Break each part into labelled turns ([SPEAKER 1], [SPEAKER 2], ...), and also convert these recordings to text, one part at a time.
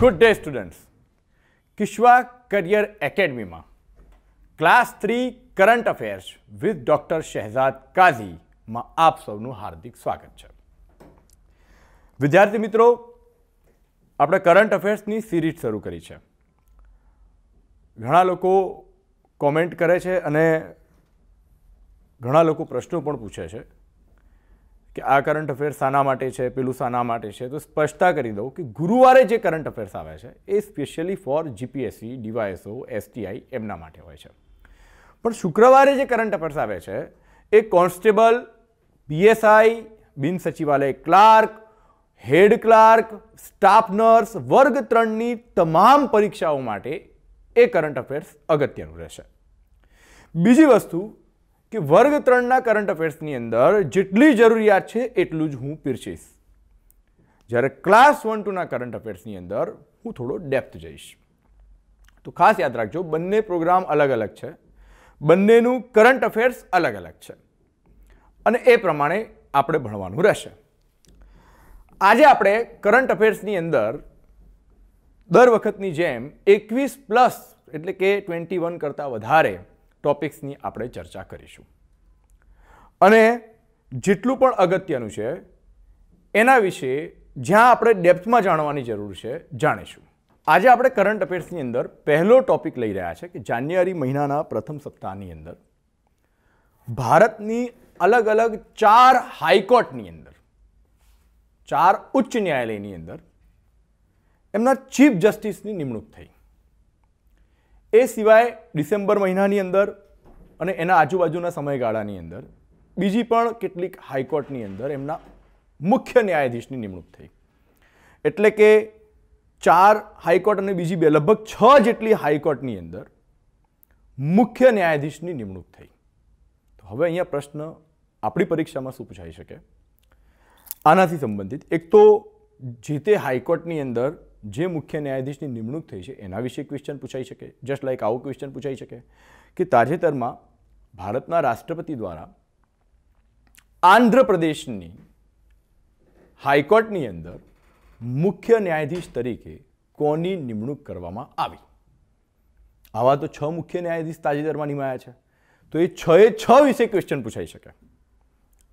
[SPEAKER 1] good day students Kishwa career એકેડમીમાં class three current affairs with doctor Shahzad કાઝીમાં આપ સૌનું હાર્દિક સ્વાગત છે વિદ્યાર્થી મિત્રો આપણે કરંટ અફેર્સની સિરીઝ શરૂ કરી છે ઘણા લોકો કોમેન્ટ કરે છે અને ઘણા લોકો પ્રશ્નો પણ પૂછે છે કે આ કરંટ અફેર્સ શાના માટે છે પેલું શાના માટે છે તો સ્પષ્ટતા કરી દઉં કે ગુરુવારે જે કરંટ અફેર્સ આવે છે એ specially for GPSC DYSO STI એમના માટે હોય છે પણ શુક્રવારે જે કરંટ અફેર્સ આવે છે એ કોન્સ્ટેબલ પીએસઆઈ બિન સચિવાલય clerk head clerk staff nurse વર્ગ ત્રણની તમામ પરીક્ષાઓ માટે એ કરંટ અફેર્સ અગત્યનું રહેશે બીજી વસ્તુ કે વર્ગ ત્રણના કરંટ અફેર્સની અંદર જેટલી જરૂરિયાત છે એટલું જ હું પીરચીશ જ્યારે ક્લાસ વન ટુના કરંટ અફેર્સની અંદર હું થોડો ડેપ્થ જઈશ તો ખાસ યાદ રાખજો બંને પ્રોગ્રામ અલગ અલગ છે બંનેનું કરંટ અફેર્સ અલગ અલગ છે અને એ પ્રમાણે આપણે ભણવાનું રહેશે આજે આપણે કરંટ અફેર્સની અંદર દર વખતની જેમ એકવીસ પ્લસ એટલે કે ટ્વેન્ટી વન કરતાં વધારે ટોપિક્સની આપણે ચર્ચા કરીશું અને જેટલું પણ અગત્યનું છે એના વિશે જ્યાં આપણે ડેપ્થમાં જાણવાની જરૂર છે જાણીશું આજે આપણે કરંટ અફેર્સની અંદર પહેલો ટોપિક લઈ રહ્યા છે કે જાન્યુઆરી મહિનાના પ્રથમ સપ્તાહની અંદર ભારતની અલગ અલગ ચાર હાઈકોર્ટની અંદર ચાર ઉચ્ચ ન્યાયાલયની અંદર એમના ચીફ જસ્ટિસની નિમણૂક થઈ એ સિવાય ડિસેમ્બર મહિનાની અંદર અને એના આજુબાજુના સમયગાળાની અંદર બીજી પણ કેટલીક હાઈકોર્ટની અંદર એમના મુખ્ય ન્યાયાધીશની નિમણૂક થઈ એટલે કે ચાર હાઈકોર્ટ અને બીજી બે લગભગ છ જેટલી હાઈકોર્ટની અંદર મુખ્ય ન્યાયાધીશની નિમણૂક થઈ તો હવે અહીંયા પ્રશ્ન આપણી પરીક્ષામાં શું પૂછાઈ શકે આનાથી સંબંધિત એક તો જે તે હાઈકોર્ટની અંદર જે મુખ્ય ન્યાયાધીશની નિમણૂક થઈ છે એના વિશે ક્વેશ્ચન પૂછાઈ શકે જસ્ટ લાઇક આવું ક્વેશ્ચન પૂછાઈ શકે કે તાજેતરમાં ભારતના રાષ્ટ્રપતિ દ્વારા આંધ્રપ્રદેશની હાઈકોર્ટની અંદર મુખ્ય ન્યાયાધીશ તરીકે કોની નિમણૂક કરવામાં આવી આવા તો છ મુખ્ય ન્યાયાધીશ તાજેતરમાં નિમાયા છે તો એ છ એ છ વિશે ક્વેશ્ચન પૂછાઈ શકે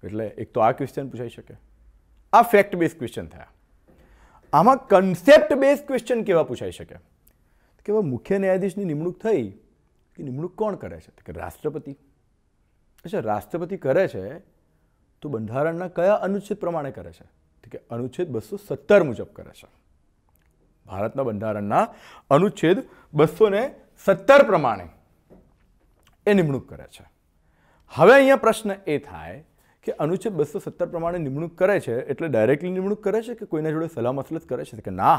[SPEAKER 1] એટલે એક તો આ ક્વેશ્ચન પૂછાઈ શકે આ ફેક્ટ બેઝ ક્વેશ્ચન થયા આમાં કન્સેપ્ટ બેઝ ક્વેશ્ચન કેવા પૂછાઈ શકે કે મુખ્ય ન્યાયાધીશની નિમણૂક થઈ કે નિમણૂક કોણ કરે છે કે રાષ્ટ્રપતિ અચ્છા રાષ્ટ્રપતિ કરે છે તો બંધારણના કયા અનુચ્છેદ પ્રમાણે કરે છે કે અનુચ્છેદ બસો સત્તર મુજબ કરે છે ભારતના બંધારણના અનુચ્છેદ બસો ને સત્તર પ્રમાણે એ નિમણૂક કરે છે હવે અહીંયા પ્રશ્ન એ થાય કે અનુચ્છેદ બસો સત્તર પ્રમાણે નિમણૂક કરે છે એટલે ડાયરેક્ટલી નિમણૂક કરે છે કે કોઈના જોડે સલાહ મસલત કરે છે કે ના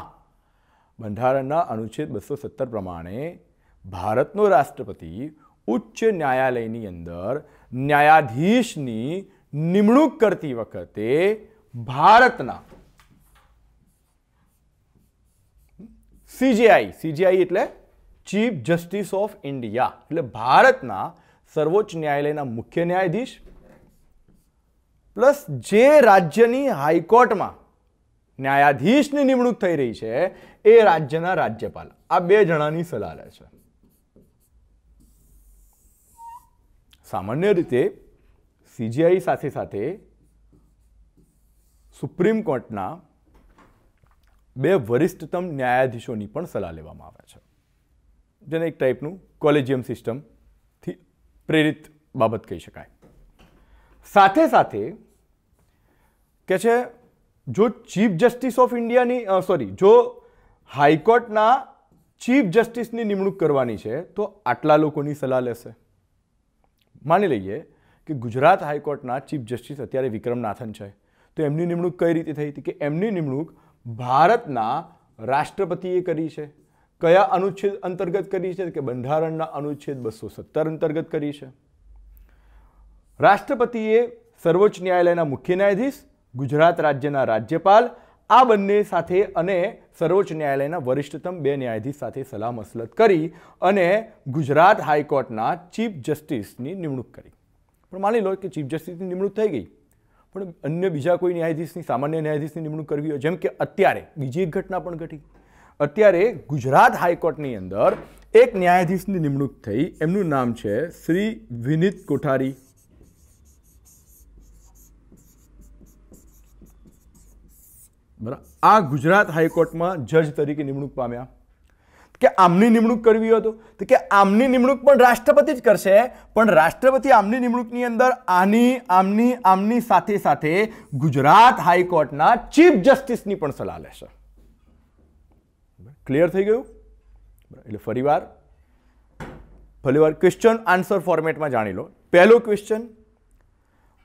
[SPEAKER 1] બંધારણના અનુચ્છેદ બસો સત્તર પ્રમાણે ભારતનો રાષ્ટ્રપતિ ઉચ્ચ ન્યાયાલયની અંદર ન્યાયાધીશની નિમણૂક કરતી વખતે ભારતના સીજીઆઈ સીજીઆઈ એટલે ચીફ જસ્ટિસ ઓફ ઇન્ડિયા એટલે ભારતના સર્વોચ્ચ ન્યાયાલયના મુખ્ય ન્યાયાધીશ પ્લસ જે રાજ્યની હાઈકોર્ટમાં ન્યાયાધીશની નિમણૂક થઈ રહી છે એ રાજ્યના રાજ્યપાલ આ બે જણાની સલાહ લે છે સામાન્ય રીતે સીજીઆઈ સાથે સાથે સુપ્રીમ કોર્ટના બે વરિષ્ઠતમ ન્યાયાધીશોની પણ સલાહ લેવામાં આવે છે જેને એક ટાઈપનું કોલેજિયમ સિસ્ટમથી પ્રેરિત બાબત કહી શકાય સાથે સાથે કે છે જો ચીફ જસ્ટિસ ઓફ ઇન્ડિયાની સોરી જો હાઈકોર્ટના ચીફ જસ્ટિસની નિમણૂક કરવાની છે તો આટલા લોકોની સલાહ લેશે માની લઈએ કે ગુજરાત હાઈકોર્ટના ચીફ જસ્ટિસ અત્યારે વિક્રમનાથન છે તો એમની નિમણૂક કઈ રીતે થઈ હતી કે એમની નિમણૂક ભારતના રાષ્ટ્રપતિએ કરી છે કયા અનુચ્છેદ અંતર્ગત કરી છે કે બંધારણના અનુચ્છેદ બસો સત્તર અંતર્ગત કરી છે રાષ્ટ્રપતિએ સર્વોચ્ચ ન્યાયાલયના મુખ્ય ન્યાયાધીશ ગુજરાત રાજ્યના રાજ્યપાલ આ બંને સાથે અને સર્વોચ્ચ ન્યાયાલયના વરિષ્ઠતમ બે ન્યાયાધીશ સાથે સલાહ મસલત કરી અને ગુજરાત હાઈકોર્ટના ચીફ જસ્ટિસની નિમણૂક કરી પણ માની લો કે ચીફ જસ્ટિસની નિમણૂક થઈ ગઈ પણ અન્ય બીજા કોઈ ન્યાયાધીશની સામાન્ય ન્યાયાધીશની નિમણૂક કરવી હોય જેમ કે અત્યારે બીજી એક ઘટના પણ ઘટી અત્યારે ગુજરાત હાઈકોર્ટની અંદર એક ન્યાયાધીશની નિમણૂક થઈ એમનું નામ છે શ્રી વિનીત કોઠારી બરાબર આ ગુજરાત હાઈકોર્ટમાં જજ તરીકે નિમણૂક પામ્યા કે આમની નિમણૂક કરવી હતો તો કે આમની નિમણૂક પણ રાષ્ટ્રપતિ જ કરશે પણ રાષ્ટ્રપતિ આમની નિમણૂકની અંદર આની આમની આમની સાથે સાથે ગુજરાત હાઈકોર્ટના ચીફ જસ્ટિસની પણ સલાહ લેશે ક્લિયર થઈ ગયું એટલે ફરીવાર ફરીવાર ક્વેશ્ચન આન્સર ફોર્મેટમાં જાણી લો પહેલો ક્વેશ્ચન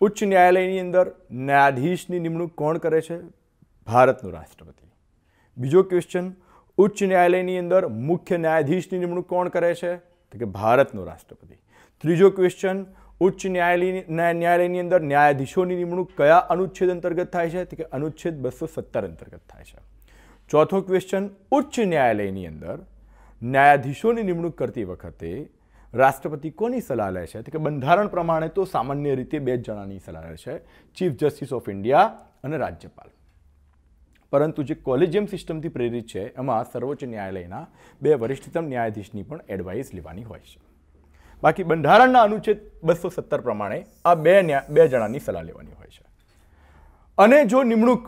[SPEAKER 1] ઉચ્ચ ન્યાયાલયની અંદર ન્યાયાધીશની નિમણૂક કોણ કરે છે ભારતનું રાષ્ટ્રપતિ બીજો ક્વેશ્ચન ઉચ્ચ ન્યાયાલયની અંદર મુખ્ય ન્યાયાધીશની નિમણૂક કોણ કરે છે તો કે ભારતનો રાષ્ટ્રપતિ ત્રીજો ક્વેશ્ચન ઉચ્ચ ન્યાયાલય ન્યાયાલયની અંદર ન્યાયાધીશોની નિમણૂક કયા અનુચ્છેદ અંતર્ગત થાય છે તો કે અનુચ્છેદ બસો સત્તર અંતર્ગત થાય છે ચોથો ક્વેશ્ચન ઉચ્ચ ન્યાયાલયની અંદર ન્યાયાધીશોની નિમણૂક કરતી વખતે રાષ્ટ્રપતિ કોની સલાહ લે છે તો કે બંધારણ પ્રમાણે તો સામાન્ય રીતે બે જ જણાની સલાહ લે છે ચીફ જસ્ટિસ ઓફ ઇન્ડિયા અને રાજ્યપાલ પરંતુ જે કોલેજિયમ સિસ્ટમથી પ્રેરિત છે એમાં સર્વોચ્ચ ન્યાયાલયના બે વરિષ્ઠતમ ન્યાયાધીશની પણ એડવાઇસ લેવાની હોય છે બાકી બંધારણના અનુચ્છેદ બસો સત્તર પ્રમાણે આ બે બે જણાની સલાહ લેવાની હોય છે અને જો નિમણૂક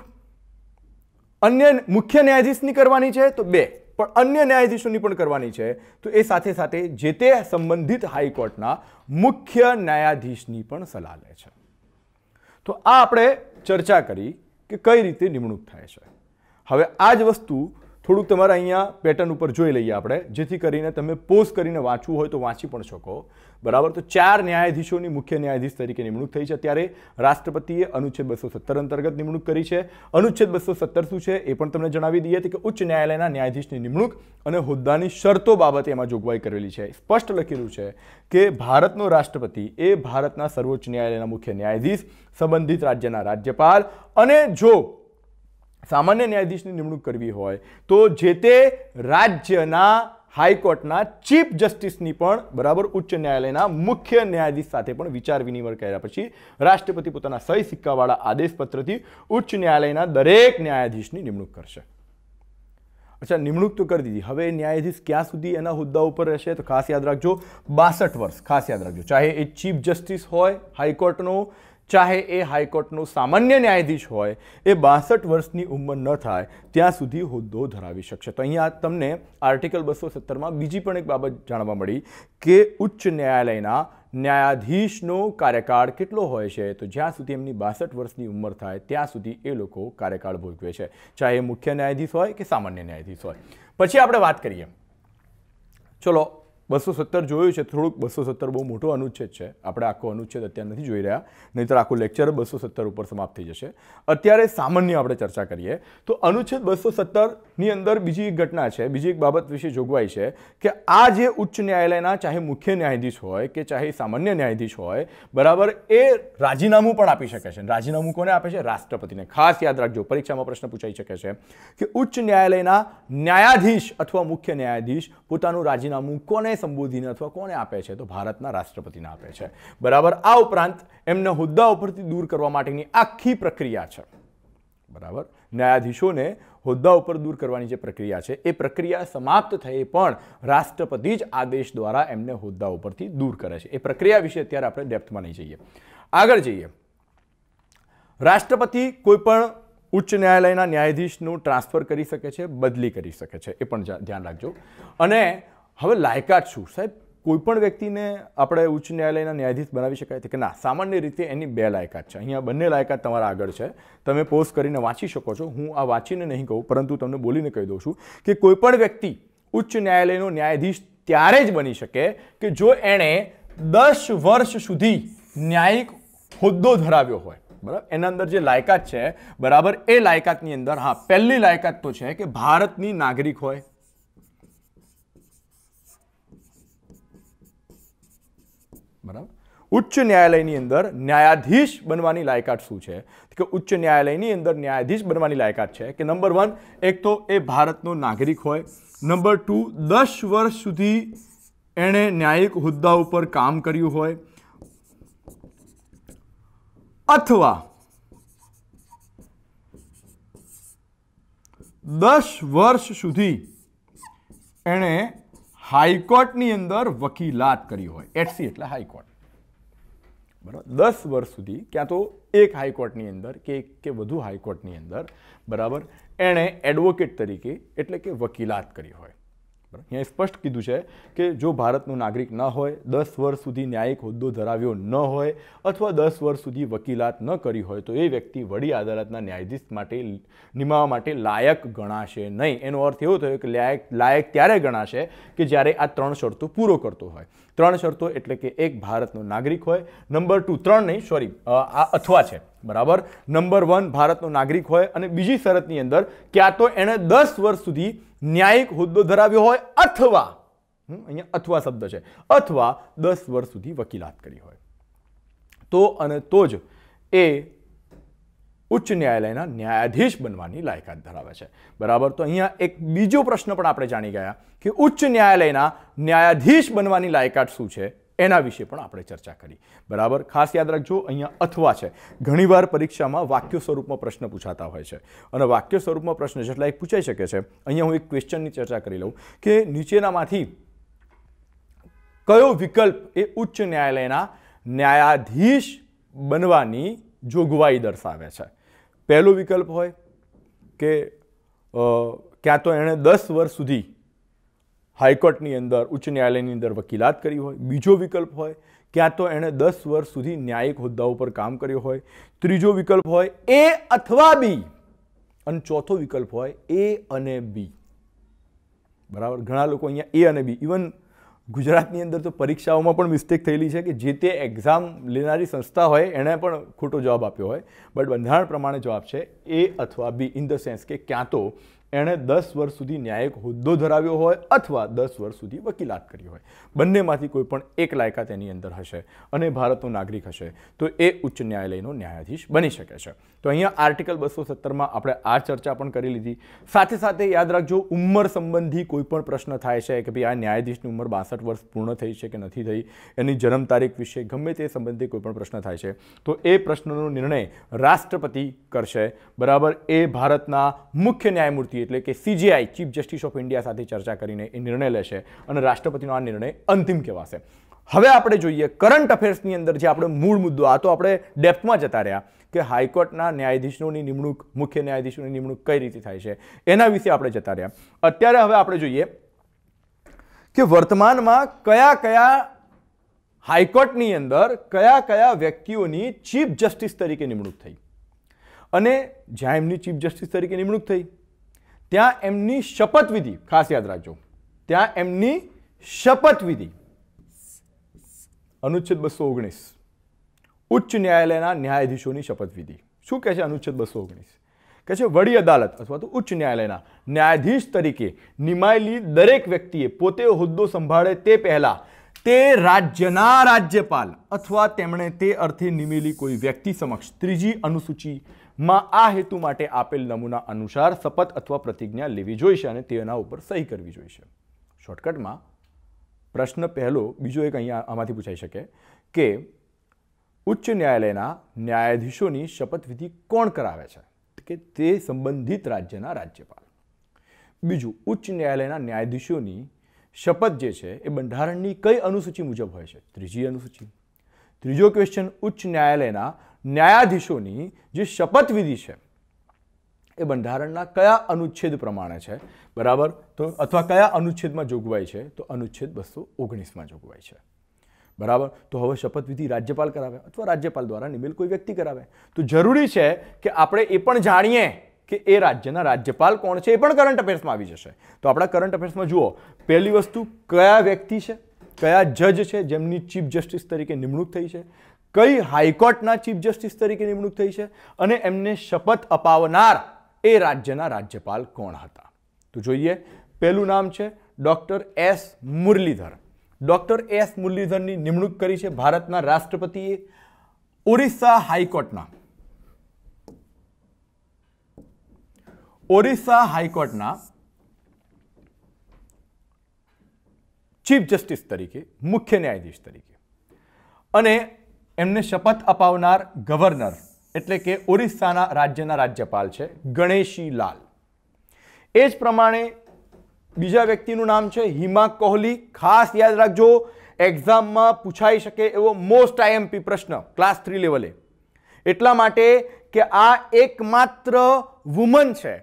[SPEAKER 1] અન્ય મુખ્ય ન્યાયાધીશની કરવાની છે તો બે પણ અન્ય ન્યાયાધીશોની પણ કરવાની છે તો એ સાથે સાથે જે તે સંબંધિત હાઈકોર્ટના મુખ્ય ન્યાયાધીશની પણ સલાહ લે છે તો આ આપણે ચર્ચા કરી કે કઈ રીતે નિમણૂક થાય છે હવે આ જ વસ્તુ થોડુંક તમારે અહીંયા પેટર્ન ઉપર જોઈ લઈએ આપણે જેથી કરીને તમે પોઝ કરીને વાંચવું હોય તો વાંચી પણ શકો બરાબર તો ચાર ન્યાયાધીશોની મુખ્ય ન્યાયાધીશ તરીકે નિમણૂક થઈ છે ત્યારે રાષ્ટ્રપતિએ અનુચ્છેદ બસો સત્તર અંતર્ગત નિમણૂક કરી છે અનુચ્છેદ બસો સત્તર શું છે એ પણ તમને જણાવી દઈએ કે ઉચ્ચ ન્યાયાલયના ન્યાયાધીશની નિમણૂક અને હોદ્દાની શરતો બાબતે એમાં જોગવાઈ કરેલી છે સ્પષ્ટ લખેલું છે કે ભારતનો રાષ્ટ્રપતિ એ ભારતના સર્વોચ્ચ ન્યાયાલયના મુખ્ય ન્યાયાધીશ સંબંધિત રાજ્યના રાજ્યપાલ અને જો સામાન્ય ન્યાયાધીશની નિમણૂક કરવી હોય તો જે તે રાજ્યના હાઈકોર્ટના ચીફ જસ્ટિસની પણ બરાબર ઉચ્ચ ન્યાયાલયના મુખ્ય ન્યાયાધીશ સાથે પણ વિચાર વિનિમય કર્યા પછી રાષ્ટ્રપતિ પોતાના સહી સિક્કાવાળા આદેશપત્રથી ઉચ્ચ ન્યાયાલયના દરેક ન્યાયાધીશની નિમણૂક કરશે અચ્છા નિમણૂક તો કરી દીધી હવે ન્યાયાધીશ ક્યાં સુધી એના હોદ્દા ઉપર રહેશે તો ખાસ યાદ રાખજો બાસઠ વર્ષ ખાસ યાદ રાખજો ચાહે એ ચીફ જસ્ટિસ હોય હાઈકોર્ટનો ચાહે એ હાઈકોર્ટનું સામાન્ય ન્યાયાધીશ હોય એ બાસઠ વર્ષની ઉંમર ન થાય ત્યાં સુધી હોદ્દો ધરાવી શકશે તો અહીંયા તમને આર્ટિકલ બસો સત્તરમાં બીજી પણ એક બાબત જાણવા મળી કે ઉચ્ચ ન્યાયાલયના ન્યાયાધીશનો કાર્યકાળ કેટલો હોય છે તો જ્યાં સુધી એમની બાસઠ વર્ષની ઉંમર થાય ત્યાં સુધી એ લોકો કાર્યકાળ ભોગવે છે ચાહે એ મુખ્ય ન્યાયાધીશ હોય કે સામાન્ય ન્યાયાધીશ હોય પછી આપણે વાત કરીએ ચલો બસો સત્તર જોયું છે થોડુંક બસો સત્તર બહુ મોટો અનુચ્છેદ છે આપણે આખો અનુચ્છેદ અત્યારે નથી જોઈ રહ્યા નહીંતર આખું લેક્ચર બસો સત્તર ઉપર સમાપ્ત થઈ જશે અત્યારે સામાન્ય આપણે ચર્ચા કરીએ તો અનુચ્છેદ બસો સત્તરની અંદર બીજી એક ઘટના છે બીજી એક બાબત વિશે જોગવાઈ છે કે આ જે ઉચ્ચ ન્યાયાલયના ચાહે મુખ્ય ન્યાયાધીશ હોય કે ચાહે સામાન્ય ન્યાયાધીશ હોય બરાબર એ રાજીનામું પણ આપી શકે છે રાજીનામું કોને આપે છે રાષ્ટ્રપતિને ખાસ યાદ રાખજો પરીક્ષામાં પ્રશ્ન પૂછાઈ શકે છે કે ઉચ્ચ ન્યાયાલયના ન્યાયાધીશ અથવા મુખ્ય ન્યાયાધીશ પોતાનું રાજીનામું કોને સંબોધીને અથવા કોને આપે છે તો ભારતના રાષ્ટ્રપતિને આપે છે બરાબર આ ઉપરાંત એમના હોદ્દા ઉપરથી દૂર કરવા માટેની આખી પ્રક્રિયા છે બરાબર ન્યાયાધીશોને હોદ્દા ઉપર દૂર કરવાની જે પ્રક્રિયા છે એ પ્રક્રિયા સમાપ્ત થઈ પણ રાષ્ટ્રપતિ જ આદેશ દ્વારા એમને હોદ્દા ઉપરથી દૂર કરે છે એ પ્રક્રિયા વિશે અત્યારે આપણે ડેપ્થમાં નહીં જઈએ આગળ જઈએ રાષ્ટ્રપતિ કોઈપણ ઉચ્ચ ન્યાયાલયના ન્યાયાધીશનું ટ્રાન્સફર કરી શકે છે બદલી કરી શકે છે એ પણ ધ્યાન રાખજો અને હવે લાયકાત શું સાહેબ કોઈપણ વ્યક્તિને આપણે ઉચ્ચ ન્યાયાલયના ન્યાયાધીશ બનાવી શકાય છે કે ના સામાન્ય રીતે એની બે લાયકાત છે અહીંયા બંને લાયકાત તમારા આગળ છે તમે પોઝ કરીને વાંચી શકો છો હું આ વાંચીને નહીં કહું પરંતુ તમને બોલીને કહી દઉં છું કે કોઈપણ વ્યક્તિ ઉચ્ચ ન્યાયાલયનો ન્યાયાધીશ ત્યારે જ બની શકે કે જો એણે દસ વર્ષ સુધી ન્યાયિક હોદ્દો ધરાવ્યો હોય બરાબર એના અંદર જે લાયકાત છે બરાબર એ લાયકાતની અંદર હા પહેલી લાયકાત તો છે કે ભારતની નાગરિક હોય બરાબર ઉચ્ચ ન્યાયાલયની અંદર ન્યાયાધીશ બનવાની લાયકાત શું છે કે ઉચ્ચ ન્યાયાલયની અંદર ન્યાયાધીશ બનવાની લાયકાત છે કે નંબર વન એક તો એ ભારતનો નાગરિક હોય નંબર ટુ દસ વર્ષ સુધી એણે ન્યાયિક હોદ્દા ઉપર કામ કર્યું હોય અથવા દસ વર્ષ સુધી એણે હાઈકોર્ટની અંદર વકીલાત કરી હોય એટસી એટલે હાઈકોર્ટ બરાબર દસ વર્ષ સુધી ક્યાં તો એક હાઈકોર્ટની અંદર કે એક કે વધુ હાઈકોર્ટની અંદર બરાબર એણે એડવોકેટ તરીકે એટલે કે વકીલાત કરી હોય અહીંયા સ્પષ્ટ કીધું છે કે જો ભારતનો નાગરિક ન હોય દસ વર્ષ સુધી ન્યાયિક હોદ્દો ધરાવ્યો ન હોય અથવા દસ વર્ષ સુધી વકીલાત ન કરી હોય તો એ વ્યક્તિ વડી અદાલતના ન્યાયાધીશ માટે નિમાવા માટે લાયક ગણાશે નહીં એનો અર્થ એવો થયો કે લાયક લાયક ત્યારે ગણાશે કે જ્યારે આ ત્રણ શરતો પૂરો કરતો હોય ત્રણ શરતો એટલે કે એક ભારતનો નાગરિક હોય નંબર ટુ ત્રણ નહીં સોરી આ અથવા છે બરાબર નંબર વન ભારતનો નાગરિક હોય અને બીજી શરતની અંદર ક્યાં તો એણે દસ વર્ષ સુધી ન્યાયિક હોદ્દો ધરાવ્યો હોય અથવા અહીંયા અથવા શબ્દ છે અથવા દસ વર્ષ સુધી વકીલાત કરી હોય તો અને તો જ એ ઉચ્ચ ન્યાયાલયના ન્યાયાધીશ બનવાની લાયકાત ધરાવે છે બરાબર તો અહીંયા એક બીજો પ્રશ્ન પણ આપણે જાણી ગયા કે ઉચ્ચ ન્યાયાલયના ન્યાયાધીશ બનવાની લાયકાત શું છે એના વિશે પણ આપણે ચર્ચા કરી બરાબર ખાસ યાદ રાખજો અહીંયા અથવા છે ઘણીવાર પરીક્ષામાં વાક્ય સ્વરૂપમાં પ્રશ્ન પૂછાતા હોય છે અને વાક્ય સ્વરૂપમાં પ્રશ્ન જેટલા એક પૂછાઈ શકે છે અહીંયા હું એક ક્વેશ્ચનની ચર્ચા કરી લઉં કે નીચેનામાંથી કયો વિકલ્પ એ ઉચ્ચ ન્યાયાલયના ન્યાયાધીશ બનવાની જોગવાઈ દર્શાવે છે પહેલો વિકલ્પ હોય કે ક્યાં તો એણે દસ વર્ષ સુધી હાઈકોર્ટની અંદર ઉચ્ચ ન્યાયાલયની અંદર વકીલાત કરી હોય બીજો વિકલ્પ હોય ક્યાં તો એણે દસ વર્ષ સુધી ન્યાયિક હોદ્દાઓ પર કામ કર્યું હોય ત્રીજો વિકલ્પ હોય એ અથવા બી અને ચોથો વિકલ્પ હોય એ અને બી બરાબર ઘણા લોકો અહીંયા એ અને બી ઇવન ગુજરાતની અંદર તો પરીક્ષાઓમાં પણ મિસ્ટેક થયેલી છે કે જે તે એક્ઝામ લેનારી સંસ્થા હોય એણે પણ ખોટો જવાબ આપ્યો હોય બટ બંધારણ પ્રમાણે જવાબ છે એ અથવા બી ઇન ધ સેન્સ કે ક્યાં તો એણે દસ વર્ષ સુધી ન્યાયિક હોદ્દો ધરાવ્યો હોય અથવા દસ વર્ષ સુધી વકીલાત કરી હોય બંનેમાંથી કોઈ પણ એક લાયકાત એની અંદર હશે અને ભારતનો નાગરિક હશે તો એ ઉચ્ચ ન્યાયાલયનો ન્યાયાધીશ બની શકે છે તો અહીંયા આર્ટિકલ બસો સત્તરમાં આપણે આ ચર્ચા પણ કરી લીધી સાથે સાથે યાદ રાખજો ઉંમર સંબંધી કોઈ પણ પ્રશ્ન થાય છે કે ભાઈ આ ન્યાયાધીશની ઉંમર બાસઠ વર્ષ પૂર્ણ થઈ છે કે નથી થઈ એની જન્મ તારીખ વિશે ગમે તે સંબંધે કોઈ પણ પ્રશ્ન થાય છે તો એ પ્રશ્નનો નિર્ણય રાષ્ટ્રપતિ કરશે બરાબર એ ભારતના મુખ્ય ન્યાયમૂર્તિ સીજી એટલે કે CGI chief justice of India સાથે ચર્ચા કરીને એ નિર્ણય લેશે અને રાષ્ટ્રપતિનો આ નિર્ણય અંતિમ કહેવાશે હવે આપણે જોઈએ કરંટ અફેર્સની અંદર જે આપણો મૂળ મુદ્દો આ તો આપણે ડેપ્થમાં જતા રહ્યા કે હાઈકોર્ટના ન્યાયાધીશોની નિમણૂક મુખ્ય ન્યાયાધીશોની નિમણૂક કઈ રીતે થાય છે એના વિશે આપણે જતા રહ્યા અત્યારે હવે આપણે જોઈએ કે વર્તમાનમાં કયા કયા હાઈકોર્ટની અંદર કયા કયા વ્યક્તિઓની ચીફ જસ્ટિસ તરીકે નિમણૂક થઈ અને જ્યાં એમની ચીફ જસ્ટિસ તરીકે નિમણૂક થઈ ત્યાં એમની શપથવિધિ ખાસ યાદ રાખજો ત્યાં એમની શપથવિધિ અનુચ્છેદ બસો ઓગણીસ ઉચ્ચ ન્યાયાલયના ન્યાયાધીશોની શપથવિધિ શું કહે છે અનુચ્છેદ બસો ઓગણીસ કહે છે વડી અદાલત અથવા તો ઉચ્ચ ન્યાયાલયના ન્યાયાધીશ તરીકે નિમાયેલી દરેક વ્યક્તિએ પોતે હોદ્દો સંભાળે તે પહેલાં તે રાજ્યના રાજ્યપાલ અથવા તેમણે તે અર્થે નિમેલી કોઈ વ્યક્તિ સમક્ષ ત્રીજી અનુસૂચિ માં આ હેતુ માટે આપેલ નમૂના અનુસાર શપથ અથવા પ્રતિજ્ઞા લેવી જોઈશે અને તેના ઉપર સહી કરવી જોઈશે શોર્ટકટમાં પ્રશ્ન પહેલો બીજો એક અહીંયા આમાંથી પૂછાઈ શકે કે ઉચ્ચ ન્યાયાલયના ન્યાયાધીશોની શપથવિધિ કોણ કરાવે છે કે તે સંબંધિત રાજ્યના રાજ્યપાલ બીજું ઉચ્ચ ન્યાયાલયના ન્યાયાધીશોની શપથ જે છે એ બંધારણની કઈ અનુસૂચિ મુજબ હોય છે ત્રીજી અનુસૂચિ ત્રીજો ક્વેશ્ચન ઉચ્ચ ન્યાયાલયના ન્યાયાધીશોની જે શપથવિધિ છે એ બંધારણના કયા અનુચ્છેદ પ્રમાણે છે બરાબર તો અથવા કયા અનુચ્છેદમાં જોગવાઈ છે તો અનુચ્છેદ બસો ઓગણીસમાં જોગવાઈ છે બરાબર તો હવે શપથવિધિ રાજ્યપાલ કરાવે અથવા રાજ્યપાલ દ્વારા નિમેલ કોઈ વ્યક્તિ કરાવે તો જરૂરી છે કે આપણે એ પણ જાણીએ કે એ રાજ્યના રાજ્યપાલ કોણ છે એ પણ કરંટ અફેર્સમાં આવી જશે તો આપણા કરંટ અફેર્સમાં જુઓ પહેલી વસ્તુ કયા વ્યક્તિ છે કયા જજ છે જેમની ચીફ જસ્ટિસ તરીકે નિમણૂક થઈ છે કઈ હાઈકોર્ટના ચીફ જસ્ટિસ તરીકે નિમણૂક થઈ છે અને એમને શપથ અપાવનાર એ રાજ્યના રાજ્યપાલ કોણ હતા તો જોઈએ પહેલું નામ છે doctor S Muralidhar doctor S મુરલીધરની નિમણૂક કરી છે ભારતના રાષ્ટ્રપતિએ ઓરિસ્સા હાઈકોર્ટના ઓરિસ્સા હાઈકોર્ટના ચીફ જસ્ટિસ તરીકે મુખ્ય ન્યાયાધીશ તરીકે અને એમને શપથ અપાવનાર ગવર્નર એટલે કે ઓરિસ્સાના રાજ્યના રાજ્યપાલ છે ગણેશી લાલ એ જ પ્રમાણે બીજા વ્યક્તિનું નામ છે હિમા કોહલી ખાસ યાદ રાખજો એક્ઝામમાં પૂછાઈ શકે એવો મોસ્ટ આઈએમપી પ્રશ્ન ક્લાસ થ્રી લેવલે એટલા માટે કે આ એકમાત્ર વુમન છે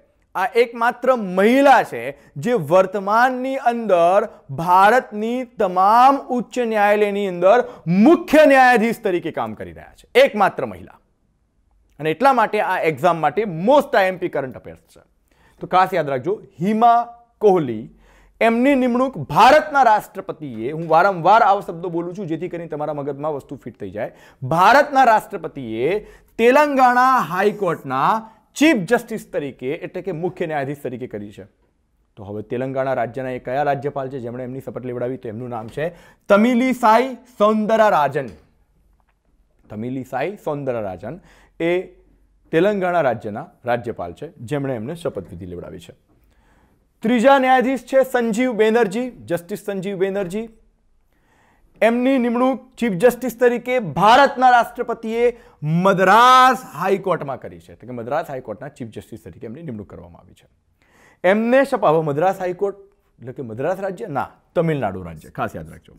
[SPEAKER 1] આ એકમાત્ર મહિલા છે જે વર્તમાનની અંદર ભારતની તમામ ઉચ્ચ ન્યાયાલયની અંદર મુખ્ય ન્યાયાધીશ તરીકે કામ કરી રહ્યા છે એકમાત્ર મહિલા અને એટલા માટે આ એક્ઝામ માટે મોસ્ટ આઈએમપી કરંટ અફેર્સ છે તો ખાસ યાદ રાખજો હિમા કોહલી એમની નિમણૂક ભારતના રાષ્ટ્રપતિએ હું વારંવાર આવા શબ્દો બોલું છું જેથી કરીને તમારા મગજમાં વસ્તુ ફિટ થઈ જાય ભારતના રાષ્ટ્રપતિએ તેલંગાણા હાઈકોર્ટના ચીફ જસ્ટિસ તરીકે એટલે કે મુખ્ય ન્યાયાધીશ તરીકે કરી છે તો હવે તેલંગાણા રાજ્યના એ કયા રાજ્યપાલ છે જેમણે એમની શપથ લેવડાવી તો એમનું નામ છે તમિલીસાઈ સૌંદરારાજન તમિલીસાઈ રાજન એ તેલંગાણા રાજ્યના રાજ્યપાલ છે જેમણે એમને શપથવિધિ લેવડાવી છે ત્રીજા ન્યાયાધીશ છે સંજીવ બેનર્જી જસ્ટિસ સંજીવ બેનર્જી એમની નિમણૂક ચીફ જસ્ટિસ તરીકે ભારતના રાષ્ટ્રપતિએ મદ્રાસ હાઈકોર્ટમાં કરી છે એટલે કે મદ્રાસ હાઈકોર્ટના ચીફ જસ્ટિસ તરીકે એમની નિમણૂક કરવામાં આવી છે એમને શપાવો મદ્રાસ હાઈકોર્ટ એટલે કે મદ્રાસ રાજ્ય ના તમિલનાડુ રાજ્ય ખાસ યાદ રાખજો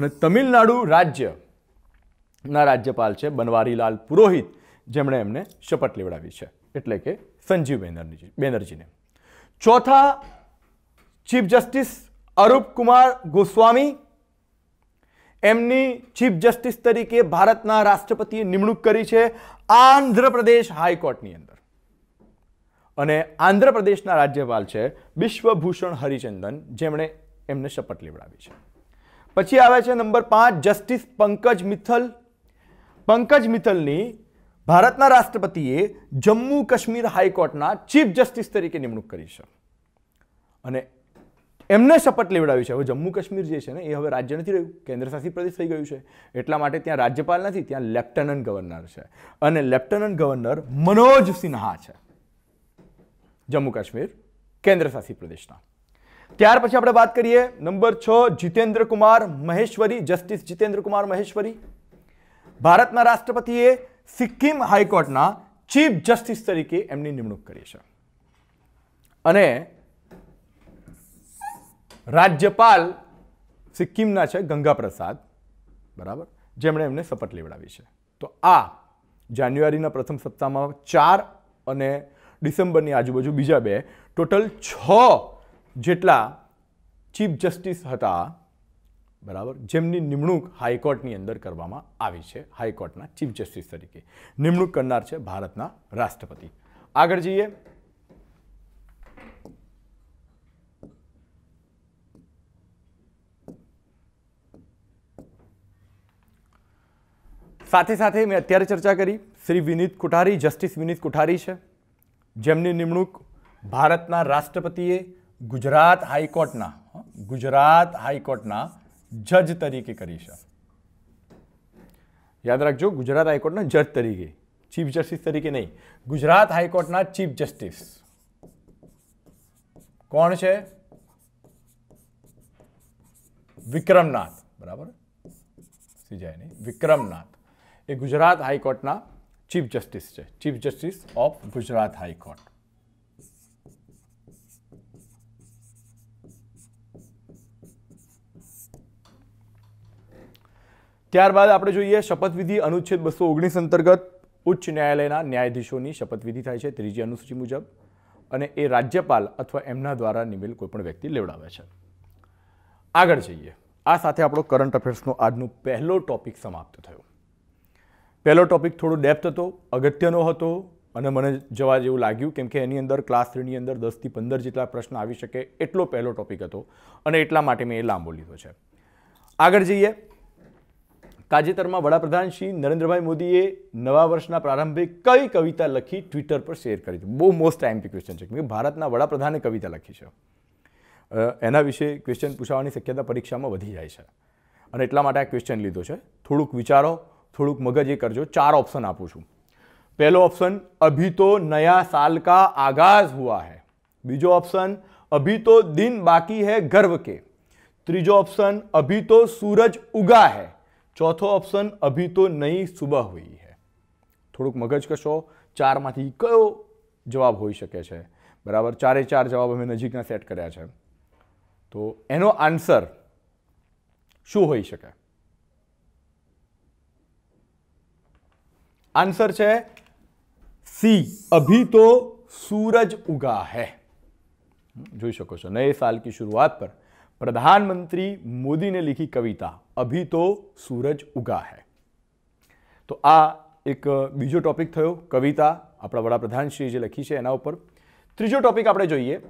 [SPEAKER 1] અને તમિલનાડુ રાજ્યના રાજ્યપાલ છે બનવારીલાલ પુરોહિત જેમણે એમને શપથ લેવડાવી છે એટલે કે સંજીવ બેનર્જી બેનર્જીને ચોથા ચીફ જસ્ટિસ અરૂપ કુમાર ગોસ્વામી એમની ચીફ જસ્ટિસ તરીકે ભારતના રાષ્ટ્રપતિએ નિમણૂક કરી છે આંધ્રપ્રદેશ હાઈકોર્ટની અંદર અને આંધ્રપ્રદેશના રાજ્યપાલ છે વિશ્વભૂષણ હરિચંદન જેમણે એમને શપથ લેવડાવી છે પછી આવે છે નંબર પાંચ જસ્ટિસ પંકજ મિથલ પંકજ મિથલની ભારતના રાષ્ટ્રપતિએ જમ્મુ કાશ્મીર હાઈકોર્ટના ચીફ જસ્ટિસ તરીકે નિમણૂક કરી છે અને એમને શપથ લેવડાવી છે હવે જમ્મુ કાશ્મીર જે છે ને એ હવે રાજ્ય નથી રહ્યું કેન્દ્રશાસિત પ્રદેશ થઈ ગયું છે એટલા માટે ત્યાં રાજ્યપાલ નથી ત્યાં લેફ્ટનન્ટ ગવર્નર છે અને લેફ્ટનન્ટ ગવર્નર મનોજ સિન્હા છે જમ્મુ કાશ્મીર કેન્દ્રશાસિત પ્રદેશના ત્યાર પછી આપણે વાત કરીએ નંબર છ જીતેન્દ્રકુમાર મહેશ્વરી જસ્ટિસ જીતેન્દ્રકુમાર મહેશ્વરી ભારતના રાષ્ટ્રપતિએ સિક્કિમ હાઈકોર્ટના ચીફ જસ્ટિસ તરીકે એમની નિમણૂક કરી છે અને રાજ્યપાલ સિક્કિમના છે ગંગા પ્રસાદ બરાબર જેમણે એમને શપથ લેવડાવી છે તો આ જાન્યુઆરીના પ્રથમ સપ્તાહમાં ચાર અને ડિસેમ્બરની આજુબાજુ બીજા બે ટોટલ છ જેટલા ચીફ જસ્ટિસ હતા બરાબર જેમની નિમણૂક હાઈકોર્ટની અંદર કરવામાં આવી છે હાઈકોર્ટના ચીફ જસ્ટિસ તરીકે નિમણૂક કરનાર છે ભારતના રાષ્ટ્રપતિ આગળ જઈએ સાથે સાથે મેં અત્યારે ચર્ચા કરી શ્રી વિનીત કોઠારી જસ્ટિસ વિનીત કોઠારી છે જેમની નિમણૂક ભારતના રાષ્ટ્રપતિએ ગુજરાત હાઈકોર્ટના ગુજરાત હાઈકોર્ટના જજ તરીકે કરી છે યાદ રાખજો ગુજરાત હાઈકોર્ટના જજ તરીકે ચીફ જસ્ટિસ તરીકે નહીં ગુજરાત હાઈકોર્ટના ચીફ જસ્ટિસ કોણ છે વિક્રમનાથ બરાબર સીજાય નહીં વિક્રમનાથ એ ગુજરાત હાઈકોર્ટના ચીફ જસ્ટિસ છે chief justice of Gujarat high court ત્યારબાદ આપણે જોઈએ શપથવિધિ અનુચ્છેદ બસો ઓગણીસ અંતર્ગત ઉચ્ચ ન્યાયાલયના ન્યાયાધીશોની શપથવિધિ થાય છે ત્રીજી અનુસૂચિ મુજબ અને એ રાજ્યપાલ અથવા એમના દ્વારા નિમેલ કોઈપણ વ્યક્તિ લેવડાવે છે આગળ જઈએ આ સાથે આપણો કરંટ અફેર્સનો આજનો પહેલો ટોપિક સમાપ્ત થયો પહેલો ટોપિક થોડો ડેપ્થ હતો અગત્યનો હતો અને મને જવા જેવું લાગ્યું કેમ કે એની અંદર ક્લાસ થ્રીની અંદર દસથી પંદર જેટલા પ્રશ્ન આવી શકે એટલો પહેલો ટોપિક હતો અને એટલા માટે મેં એ લાંબો લીધો છે આગળ જઈએ તાજેતરમાં વડાપ્રધાન શ્રી નરેન્દ્રભાઈ મોદીએ નવા વર્ષના પ્રારંભે કઈ કવિતા લખી ટ્વિટર પર શેર કરી બહુ મોસ્ટ પી ક્વેશ્ચન છે કે ભારતના વડાપ્રધાને કવિતા લખી છે એના વિશે ક્વેશ્ચન પૂછાવાની શક્યતા પરીક્ષામાં વધી જાય છે અને એટલા માટે આ ક્વેશ્ચન લીધો છે થોડુંક વિચારો થોડુંક મગજ એ કરજો ચાર ઓપ્શન આપું છું પહેલો ઓપ્શન અભી તો નયા સાલ કા આગાઝ હુઆ હૈ બીજો ઓપ્શન અભી તો દિન બાકી હૈ ગર્વ કે ત્રીજો ઓપ્શન અભી તો સૂરજ ઉગા હૈ ચોથો ઓપ્શન અભી તો નહીં સુબહ હોઈ હૈ થોડુંક મગજ કશો ચારમાંથી કયો જવાબ હોઈ શકે છે બરાબર ચારે ચાર જવાબ અમે નજીકના સેટ કર્યા છે તો એનો આન્સર શું હોઈ શકે उत्तर छे सी अभी तो सूरज उगा है જોઈ શકો છો નય સાલ કી શરૂઆત પર પ્રધાનમંત્રી મોદીને લખી કવિતા અભી તો સૂરજ ઉગા હે તો આ એક બીજો ટોપિક થયો કવિતા આપડા વડાપ્રધાન શ્રી જે લખી છે એના ઉપર ત્રીજો ટોપિક આપણે જોઈએ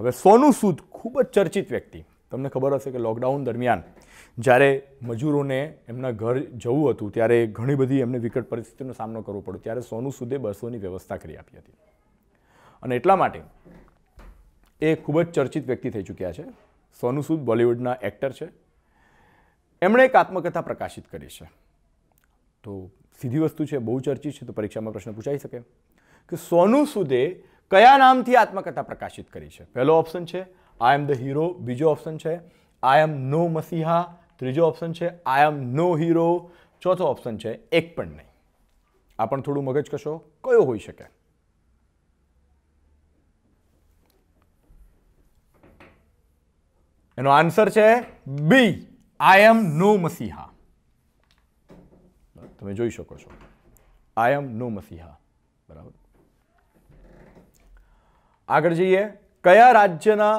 [SPEAKER 1] હવે સોનું સુત ખૂબ જ ચર્ચિત વ્યક્તિ તમને ખબર હશે કે લોકડાઉન દરમિયાન જ્યારે મજૂરોને એમના ઘર જવું હતું ત્યારે ઘણી બધી એમને વિકટ પરિસ્થિતિનો સામનો કરવો પડ્યો ત્યારે સોનુ સુદે બસોની વ્યવસ્થા કરી આપી હતી અને એટલા માટે એ ખૂબ જ ચર્ચિત વ્યક્તિ થઈ ચૂક્યા છે સોનુ સૂદ બોલિવૂડના એક્ટર છે એમણે એક આત્મકથા પ્રકાશિત કરી છે તો સીધી વસ્તુ છે બહુ ચર્ચિત છે તો પરીક્ષામાં પ્રશ્ન પૂછાઈ શકે કે સોનુ સુદે કયા નામથી આત્મકથા પ્રકાશિત કરી છે પહેલો ઓપ્શન છે આઈ એમ ધ હીરો બીજો ઓપ્શન છે આઈ એમ નો મસીહા ત્રીજો ઓપ્શન છે આઈ એમ નો હીરો ચોથો ઓપ્શન છે એક પણ નહીં આ પણ થોડું મગજ કશો કયો હોઈ શકે એનો આન્સર છે બી આઈ એમ નો મસીહા તમે જોઈ શકો છો આઈ એમ નો મસીહા બરાબર આગળ જઈએ કયા રાજ્યના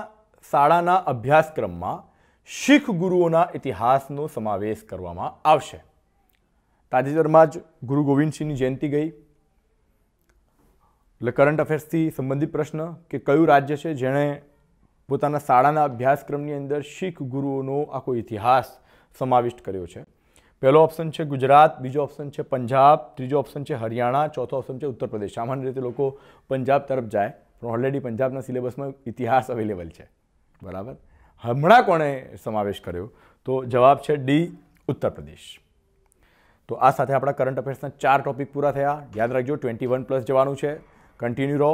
[SPEAKER 1] શાળાના અભ્યાસક્રમમાં શીખ ગુરુઓના ઇતિહાસનો સમાવેશ કરવામાં આવશે તાજેતરમાં જ ગુરુ ગોવિંદસિંહની જયંતિ ગઈ એટલે કરંટ અફેર્સથી સંબંધિત પ્રશ્ન કે કયું રાજ્ય છે જેણે પોતાના શાળાના અભ્યાસક્રમની અંદર શીખ ગુરુઓનો આખો ઇતિહાસ સમાવિષ્ટ કર્યો છે પહેલો ઓપ્શન છે ગુજરાત બીજો ઓપ્શન છે પંજાબ ત્રીજો ઓપ્શન છે હરિયાણા ચોથો ઓપ્શન છે ઉત્તર પ્રદેશ સામાન્ય રીતે લોકો પંજાબ તરફ જાય પણ ઓલરેડી પંજાબના સિલેબસમાં ઇતિહાસ અવેલેબલ છે બરાબર હમણાં કોણે સમાવેશ કર્યો તો જવાબ છે ડી ઉત્તર પ્રદેશ તો આ સાથે આપણા કરંટ અફેર્સના ચાર ટોપિક પૂરા થયા યાદ રાખજો ટ્વેન્ટી વન પ્લસ જવાનું છે કન્ટિન્યુ રહો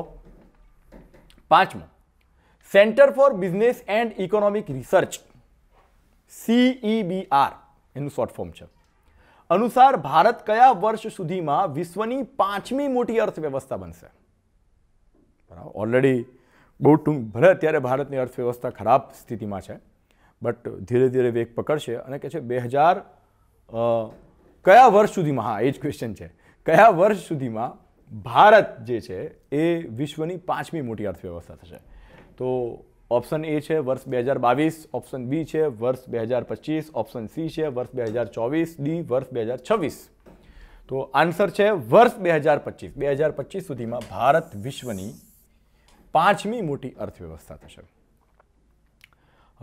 [SPEAKER 1] પાંચમું centre for business and economic research CEBR એનું શોર્ટ ફોર્મ છે અનુસાર ભારત કયા વર્ષ સુધીમાં વિશ્વની પાંચમી મોટી અર્થવ્યવસ્થા બનશે બરાબર ઓલરેડી બહુ ટૂંક ભલે અત્યારે ભારતની અર્થવ્યવસ્થા ખરાબ સ્થિતિમાં છે બટ ધીરે ધીરે વેગ પકડશે અને કહે છે બે હજાર કયા વર્ષ સુધીમાં હા એ જ ક્વેશ્ચન છે કયા વર્ષ સુધીમાં ભારત જે છે એ વિશ્વની પાંચમી મોટી અર્થવ્યવસ્થા થશે તો ઓપ્શન એ છે વર્ષ બે હજાર બાવીસ ઓપ્શન બી છે વર્ષ બે હજાર પચીસ ઓપ્શન સી છે વર્ષ બે હજાર ચોવીસ ડી વર્ષ બે હજાર છવ્વીસ તો આન્સર છે વર્ષ બે હજાર પચીસ બે હજાર પચીસ સુધીમાં ભારત વિશ્વની પાંચમી મોટી અર્થવ્યવસ્થા થશે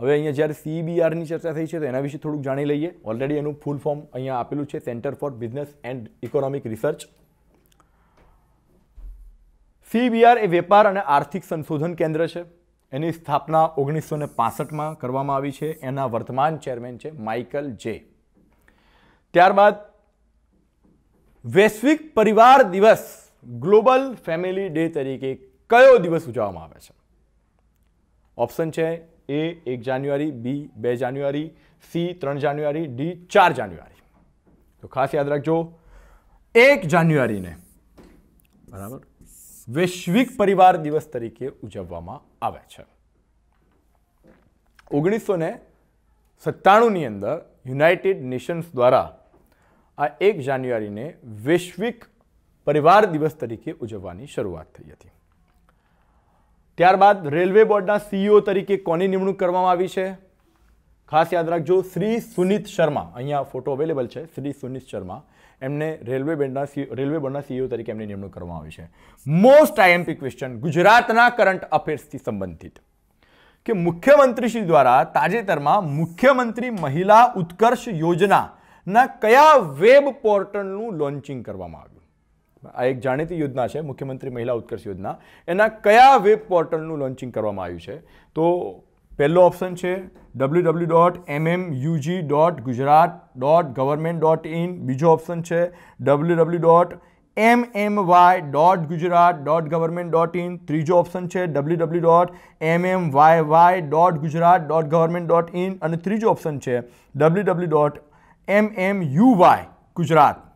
[SPEAKER 1] હવે અહીંયા જ્યારે સીબીઆરની ચર્ચા થઈ છે તો એના વિશે થોડુંક જાણી લઈએ ઓલરેડી એનું ફૂલ ફોર્મ અહીંયા આપેલું છે centre for business and economic research CBR એ વેપાર અને આર્થિક સંશોધન કેન્દ્ર છે એની સ્થાપના ઓગણીસો ને પાસઠમાં કરવામાં આવી છે એના વર્તમાન ચેરમેન છે માઇકલ જે ત્યારબાદ વૈશ્વિક પરિવાર દિવસ ગ્લોબલ ફેમિલી ડે તરીકે કયો દિવસ ઉજવવામાં આવે છે ઓપ્શન છે એ એક જાન્યુઆરી બી બે જાન્યુઆરી સી ત્રણ જાન્યુઆરી ડી ચાર જાન્યુઆરી તો ખાસ યાદ રાખજો એક જાન્યુઆરીને બરાબર વૈશ્વિક પરિવાર દિવસ તરીકે ઉજવવામાં આવે છે ઓગણીસો ને સત્તાણુંની અંદર યુનાઇટેડ નેશન્સ દ્વારા આ એક જાન્યુઆરીને વૈશ્વિક પરિવાર દિવસ તરીકે ઉજવવાની શરૂઆત થઈ હતી ત્યારબાદ રેલવે બોર્ડના સીઈઓ તરીકે કોની નિમણૂક કરવામાં આવી છે ખાસ યાદ રાખજો શ્રી સુનિત શર્મા અહીંયા ફોટો અવેલેબલ છે શ્રી સુનિત શર્મા એમને રેલવે બેન્ડના રેલવે બોર્ડના સીઈઓ તરીકે એમની નિમણૂક કરવામાં આવી છે મોસ્ટ આઈએમપી ક્વેશ્ચન ગુજરાતના કરંટ અફેર્સથી સંબંધિત કે મુખ્યમંત્રી શ્રી દ્વારા તાજેતરમાં મુખ્યમંત્રી મહિલા ઉત્કર્ષ યોજનાના કયા વેબ પોર્ટલનું લોન્ચિંગ કરવામાં આવ્યું આ એક જાણીતી યોજના છે મુખ્યમંત્રી મહિલા ઉત્કર્ષ યોજના એના કયા વેબ પોર્ટલનું લોન્ચિંગ કરવામાં આવ્યું છે તો પહેલો ઓપ્શન છે W W dot MM UG dot Gujarat dot government dot in બીજો ઓપ્શન છે W W dot M M Y dot Gujarat dot government dot in ત્રીજો ઓપ્શન છે W W dot M M Y Y dot Gujarat dot government dot in અને ત્રીજો option છે W W dot M M U Y Gujarat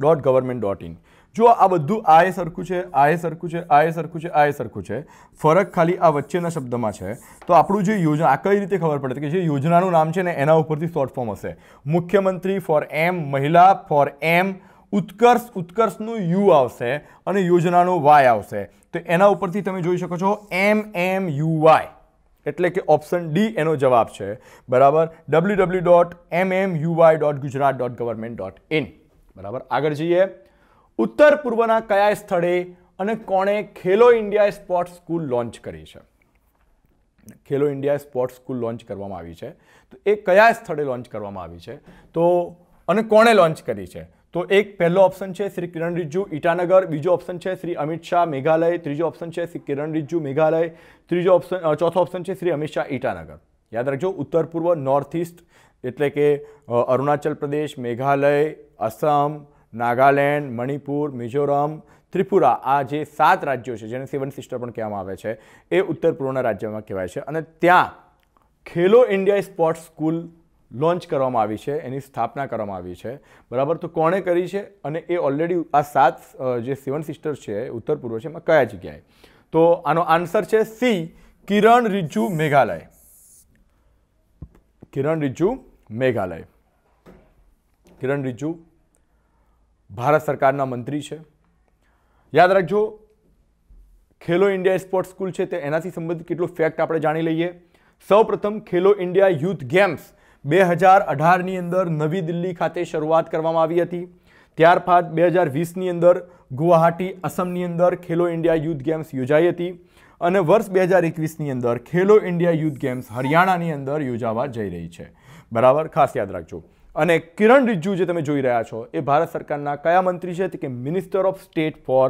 [SPEAKER 1] dot government dot in જો આ બધું આ એ સરખું છે આ એ સરખું છે આ એ સરખું છે આ એ સરખું છે ફરક ખાલી આ વચ્ચેના શબ્દમાં છે તો આપણું જે યોજના આ કઈ રીતે ખબર પડે કે જે યોજનાનું નામ છે ને એના ઉપરથી શોર્ટ ફોર્મ હશે મુખ્યમંત્રી ફોર એમ મહિલા ફોર એમ ઉત્કર્ષ ઉત્કર્ષનું યુ આવશે અને યોજનાનો વાય આવશે તો એના ઉપરથી તમે જોઈ શકો છો એમ એમ યુ વાય એટલે કે ઓપ્શન ડી એનો જવાબ છે બરાબર W W dot M M U Y dot Gujarat dot government dot in બરાબર આગળ જઈએ ઉત્તર પૂર્વના કયા સ્થળે અને કોણે Khelo India sports school launch કરી છે Khelo India sports school launch કરવામાં આવી છે તો એ કયા સ્થળે લોન્ચ કરવામાં આવી છે તો અને કોણે લોન્ચ કરી છે તો એક પહેલો ઓપ્શન છે શ્રી કિરણ રિજ્જુ ઈટાનગર બીજો ઓપ્શન છે શ્રી અમિત શાહ મેઘાલય ત્રીજો ઓપ્શન છે શ્રી કિરણ રિજ્જુ મેઘાલય ત્રીજો ઓપ્શન ચોથો ઓપ્શન છે શ્રી અમિત શાહ ઈટાનગર યાદ રાખજો ઉત્તર પૂર્વ નોર્થ ઇસ્ટ એટલે કે અરુણાચલ પ્રદેશ મેઘાલય અસમ નાગાલેન્ડ મણિપુર મિઝોરમ ત્રિપુરા આ જે સાત રાજ્યો છે જેને સેવન સિસ્ટર પણ કહેવામાં આવે છે એ ઉત્તર પૂર્વના રાજ્યમાં કહેવાય છે અને ત્યાં Khelo India sports school launch કરવામાં આવી છે એની સ્થાપના કરવામાં આવી છે બરાબર તો કોણે કરી છે અને એ ઓલરેડી આ સાત જે સેવન સિસ્ટર છે ઉત્તર પૂર્વ છે એમાં કયા જગ્યાએ તો આનો આન્સર છે સી કિરણ રિજ્જુ મેઘાલય કિરણ રિજ્જુ મેઘાલય કિરણ રિજુ ભારત સરકારના મંત્રી છે યાદ રાખજો ખેલો ઇન્ડિયા સ્પોર્ટ્સ સ્કૂલ છે તે એનાથી સંબંધિત કેટલો ફેક્ટ આપણે જાણી લઈએ સૌપ્રથમ ખેલો ઇન્ડિયા યુથ ગેમ્સ બે હજાર અઢારની અંદર નવી દિલ્હી ખાતે શરૂઆત કરવામાં આવી હતી ત્યારબાદ બે હજાર વીસની અંદર ગુવાહાટી અસમની અંદર ખેલો ઇન્ડિયા યુથ ગેમ્સ યોજાઈ હતી અને વર્ષ બે હજાર એકવીસની અંદર ખેલો ઇન્ડિયા યુથ ગેમ્સ હરિયાણાની અંદર યોજાવા જઈ રહી છે બરાબર ખાસ યાદ રાખજો અને કિરણ રિજ્જુ જે તમે જોઈ રહ્યા છો એ ભારત સરકારના કયા મંત્રી છે કે minister of state for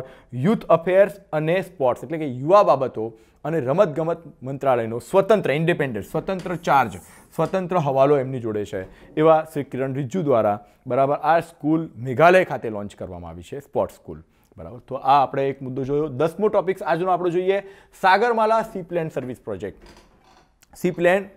[SPEAKER 1] youth affairs and sports એટલે કે યુવા બાબતો અને રમતગમત મંત્રાલયનો સ્વતંત્ર ઇન્ડિપેન્ડન્ટ સ્વતંત્ર ચાર્જ સ્વતંત્ર હવાલો એમની જોડે છે એવા શ્રી કિરણ રિજ્જુ દ્વારા બરાબર આ સ્કૂલ મેઘાલય ખાતે લોન્ચ કરવામાં આવી છે સ્પોર્ટ્સ સ્કૂલ બરાબર તો આ આપણે એક મુદ્દો જોયો દસમો ટોપિક્સ આજનો આપણો જોઈએ Sagarmala seaplane service project seaplane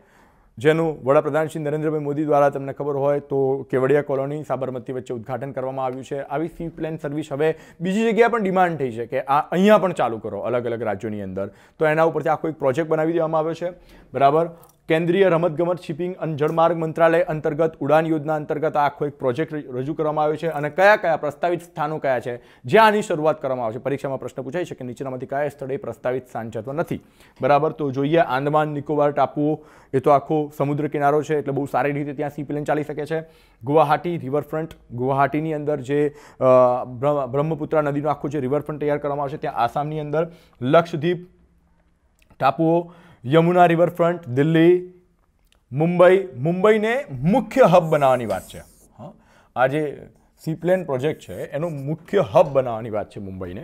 [SPEAKER 1] જેનું વડાપ્રધાન શ્રી નરેન્દ્રભાઈ મોદી દ્વારા તમને ખબર હોય તો કેવડિયા કોલોની સાબરમતી વચ્ચે ઉદ્ઘાટન કરવામાં આવ્યું છે આવી સી પ્લેન સર્વિસ હવે બીજી જગ્યાએ પણ ડિમાન્ડ થઈ છે કે આ અહીંયા પણ ચાલુ કરો અલગ અલગ રાજ્યોની અંદર તો એના ઉપરથી આખો એક પ્રોજેક્ટ બનાવી દેવામાં આવ્યો છે બરાબર કેન્દ્રીય રમતગમત શિપિંગ અને જળમાર્ગ મંત્રાલય અંતર્ગત ઉડાન યોજના અંતર્ગત આખો એક પ્રોજેક્ટ રજૂ કરવામાં આવ્યો છે અને કયા કયા પ્રસ્તાવિત સ્થાનો કયા છે જ્યાં આની શરૂઆત કરવામાં આવશે પરીક્ષામાં પ્રશ્ન પૂછાય છે કે નીચેનામાંથી કયા સ્થળે પ્રસ્તાવિત સ્થાન જતો નથી બરાબર તો જોઈએ આંદમાન નિકોબાર ટાપુઓ એ તો આખો સમુદ્ર કિનારો છે એટલે બહુ સારી રીતે ત્યાં સી પ્લેન ચાલી શકે છે ગુવાહાટી રિવરફ્રન્ટ ગુવાહાટીની અંદર જે બ્રહ્મપુત્રા નદીનો આખો જે રિવરફ્રન્ટ તૈયાર કરવામાં આવશે ત્યાં આસામની અંદર લક્ષદ્વીપ ટાપુઓ યમુના રિવરફ્રન્ટ દિલ્હી મુંબઈ મુંબઈને મુખ્ય હબ બનાવવાની વાત છે હા આ જે સીપ્લેન પ્રોજેક્ટ છે એનો મુખ્ય હબ બનાવવાની વાત છે મુંબઈને